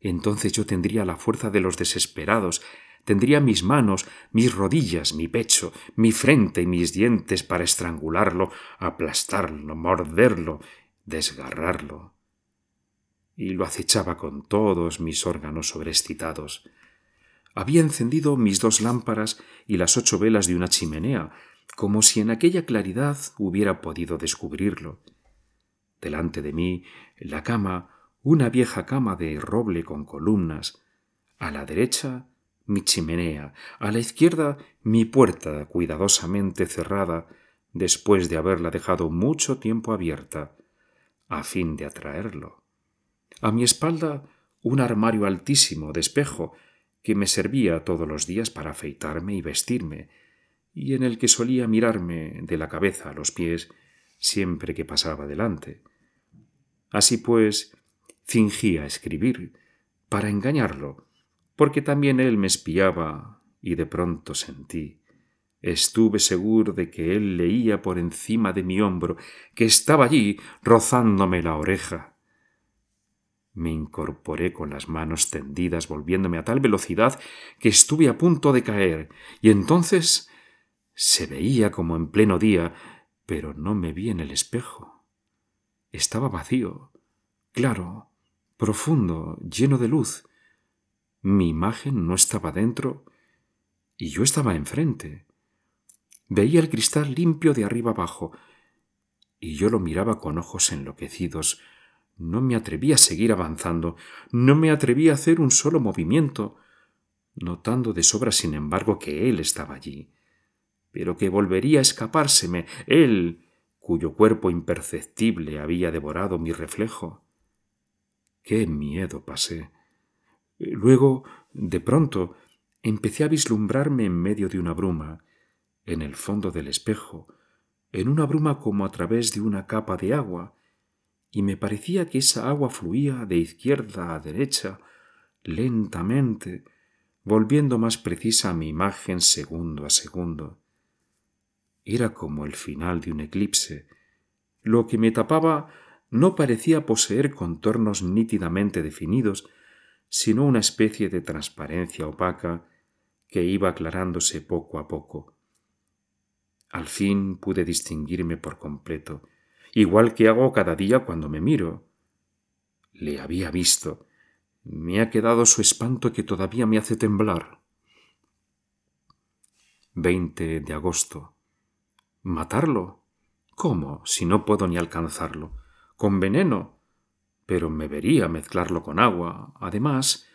entonces yo tendría la fuerza de los desesperados, tendría mis manos, mis rodillas, mi pecho, mi frente y mis dientes para estrangularlo, aplastarlo, morderlo, desgarrarlo. Y lo acechaba con todos mis órganos sobreexcitados. Había encendido mis dos lámparas y las ocho velas de una chimenea, como si en aquella claridad hubiera podido descubrirlo. Delante de mí, la cama, una vieja cama de roble con columnas, a la derecha mi chimenea, a la izquierda mi puerta cuidadosamente cerrada después de haberla dejado mucho tiempo abierta, a fin de atraerlo. A mi espalda un armario altísimo de espejo que me servía todos los días para afeitarme y vestirme, y en el que solía mirarme de la cabeza a los pies siempre que pasaba delante. Así pues, fingía escribir para engañarlo, porque también él me espiaba y de pronto sentí, estuve seguro de que él leía por encima de mi hombro, que estaba allí rozándome la oreja. Me incorporé con las manos tendidas, volviéndome a tal velocidad que estuve a punto de caer, y entonces se veía como en pleno día, pero no me vi en el espejo. Estaba vacío, claro, profundo, lleno de luz. Mi imagen no estaba dentro y yo estaba enfrente. Veía el cristal limpio de arriba abajo y yo lo miraba con ojos enloquecidos. No me atrevía a seguir avanzando, no me atrevía a hacer un solo movimiento, notando de sobra, sin embargo, que él estaba allí, pero que volvería a escapárseme, él, cuyo cuerpo imperceptible había devorado mi reflejo. Qué miedo pasé. Luego, de pronto, empecé a vislumbrarme en medio de una bruma, en el fondo del espejo, en una bruma como a través de una capa de agua, y me parecía que esa agua fluía de izquierda a derecha, lentamente, volviendo más precisa mi imagen segundo a segundo. Era como el final de un eclipse. Lo que me tapaba no parecía poseer contornos nítidamente definidos, sino una especie de transparencia opaca que iba aclarándose poco a poco. Al fin pude distinguirme por completo, igual que hago cada día cuando me miro. Le había visto. Me ha quedado su espanto que todavía me hace temblar. 20 de agosto. ¿Matarlo? ¿Cómo, si no puedo ni alcanzarlo? con veneno, pero me vería mezclarlo con agua. Además,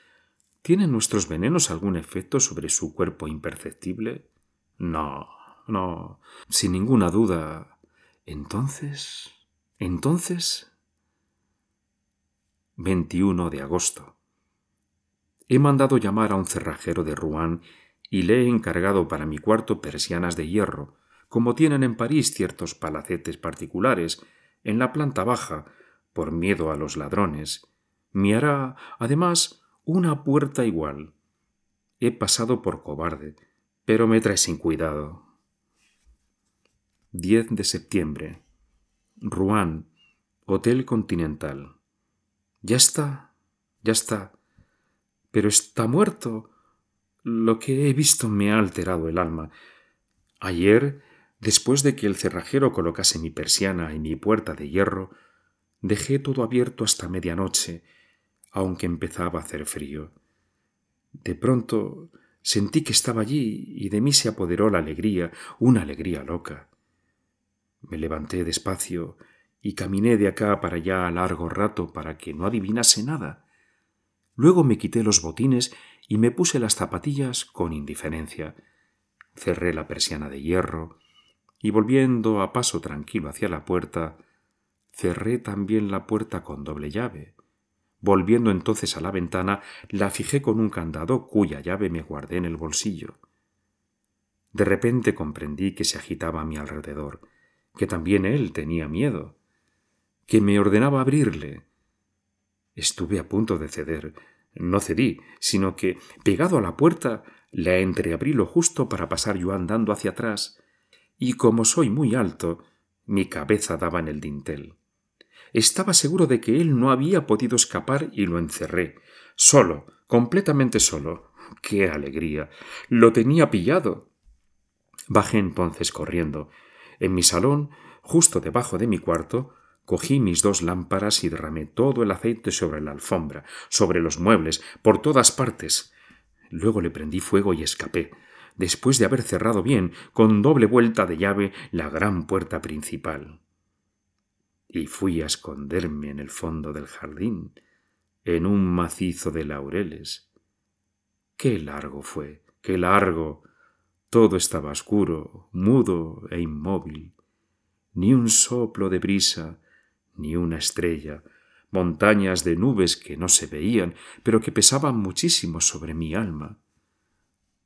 ¿tienen nuestros venenos algún efecto sobre su cuerpo imperceptible? No, no, sin ninguna duda. Entonces, entonces. 21 de agosto. He mandado llamar a un cerrajero de Rouen y le he encargado para mi cuarto persianas de hierro, como tienen en París ciertos palacetes particulares, en la planta baja, por miedo a los ladrones, Me hará, además, una puerta igual. He pasado por cobarde, pero me trae sin cuidado. 10 de septiembre. Rouen, Hotel Continental. Ya está, ya está. Pero está muerto. Lo que he visto me ha alterado el alma. Ayer Después de que el cerrajero colocase mi persiana y mi puerta de hierro, dejé todo abierto hasta medianoche, aunque empezaba a hacer frío. De pronto sentí que estaba allí y de mí se apoderó la alegría, una alegría loca. Me levanté despacio y caminé de acá para allá a largo rato para que no adivinase nada. Luego me quité los botines y me puse las zapatillas con indiferencia. Cerré la persiana de hierro, y volviendo a paso tranquilo hacia la puerta, cerré también la puerta con doble llave. Volviendo entonces a la ventana, la fijé con un candado cuya llave me guardé en el bolsillo. De repente comprendí que se agitaba a mi alrededor, que también él tenía miedo, que me ordenaba abrirle. Estuve a punto de ceder. No cedí, sino que, pegado a la puerta, la entreabrí lo justo para pasar yo andando hacia atrás, y como soy muy alto, mi cabeza daba en el dintel. Estaba seguro de que él no había podido escapar y lo encerré, solo, completamente solo. ¡Qué alegría! Lo tenía pillado. Bajé entonces corriendo. En mi salón, justo debajo de mi cuarto, Cogí mis dos lámparas y derramé todo el aceite sobre la alfombra, sobre los muebles, por todas partes. Luego le prendí fuego y escapé después de haber cerrado bien, con doble vuelta de llave, la gran puerta principal. Y fui a esconderme en el fondo del jardín, en un macizo de laureles. Qué largo fue, qué largo. Todo estaba oscuro, mudo e inmóvil. Ni un soplo de brisa, ni una estrella, montañas de nubes que no se veían, pero que pesaban muchísimo sobre mi alma.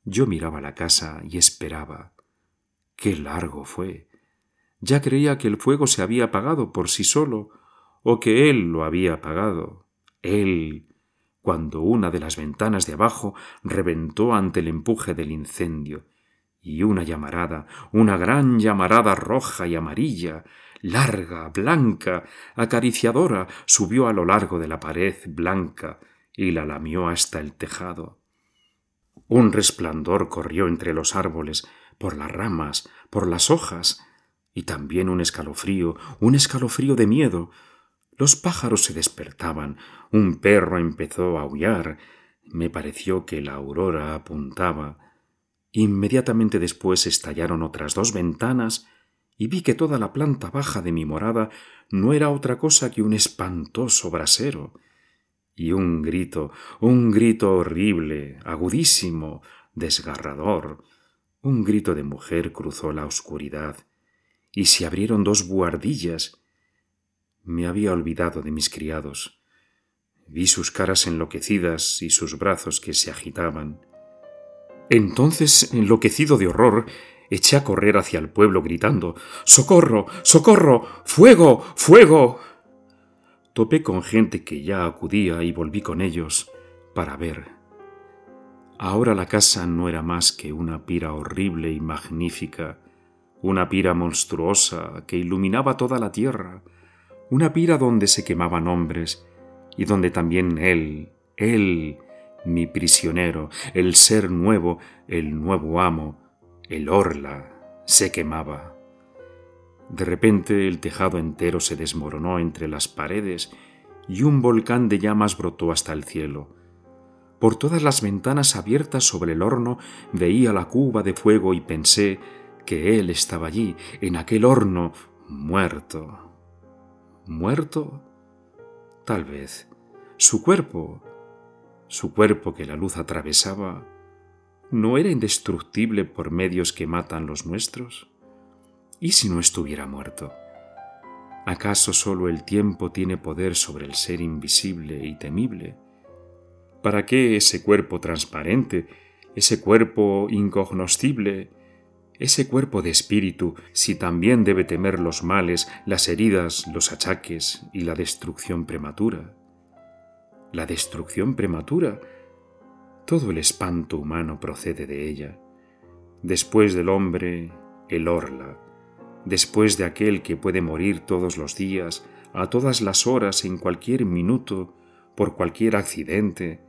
Yo miraba la casa y esperaba. ¡Qué largo fue! Ya creía que el fuego se había apagado por sí solo, o que él lo había apagado. Él, cuando una de las ventanas de abajo reventó ante el empuje del incendio, y una llamarada, una gran llamarada roja y amarilla, larga, blanca, acariciadora, subió a lo largo de la pared blanca y la lamió hasta el tejado. Un resplandor corrió entre los árboles, por las ramas, por las hojas, y también un escalofrío, un escalofrío de miedo. Los pájaros se despertaban, un perro empezó a aullar, me pareció que la aurora apuntaba. Inmediatamente después estallaron otras dos ventanas y vi que toda la planta baja de mi morada no era otra cosa que un espantoso brasero y un grito, un grito horrible, agudísimo, desgarrador. Un grito de mujer cruzó la oscuridad y se abrieron dos buhardillas. Me había olvidado de mis criados. Vi sus caras enloquecidas y sus brazos que se agitaban. Entonces, enloquecido de horror, eché a correr hacia el pueblo gritando ¡Socorro! ¡Socorro! ¡Fuego! ¡Fuego! topé con gente que ya acudía y volví con ellos para ver. Ahora la casa no era más que una pira horrible y magnífica, una pira monstruosa que iluminaba toda la tierra, una pira donde se quemaban hombres y donde también él, él, mi prisionero, el ser nuevo, el nuevo amo, el orla, se quemaba. De repente el tejado entero se desmoronó entre las paredes y un volcán de llamas brotó hasta el cielo. Por todas las ventanas abiertas sobre el horno veía la cuba de fuego y pensé que él estaba allí, en aquel horno, muerto. ¿Muerto? Tal vez. Su cuerpo, su cuerpo que la luz atravesaba, ¿no era indestructible por medios que matan los nuestros? ¿Y si no estuviera muerto? ¿Acaso sólo el tiempo tiene poder sobre el ser invisible y temible? ¿Para qué ese cuerpo transparente, ese cuerpo incognoscible, ese cuerpo de espíritu, si también debe temer los males, las heridas, los achaques y la destrucción prematura? La destrucción prematura, todo el espanto humano procede de ella. Después del hombre, el orla, después de aquel que puede morir todos los días, a todas las horas, en cualquier minuto, por cualquier accidente,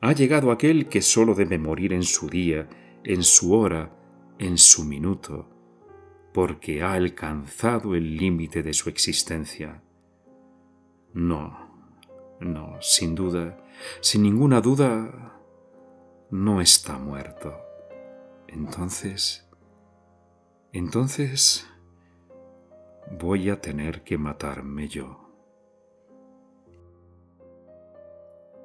ha llegado aquel que sólo debe morir en su día, en su hora, en su minuto, porque ha alcanzado el límite de su existencia. No, no, sin duda, sin ninguna duda, no está muerto. Entonces, entonces voy a tener que matarme yo.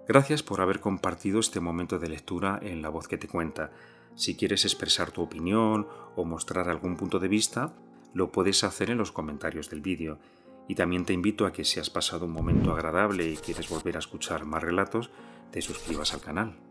Gracias por haber compartido este momento de lectura en La Voz que te cuenta. Si quieres expresar tu opinión o mostrar algún punto de vista, lo puedes hacer en los comentarios del vídeo. Y también te invito a que si has pasado un momento agradable y quieres volver a escuchar más relatos, te suscribas al canal.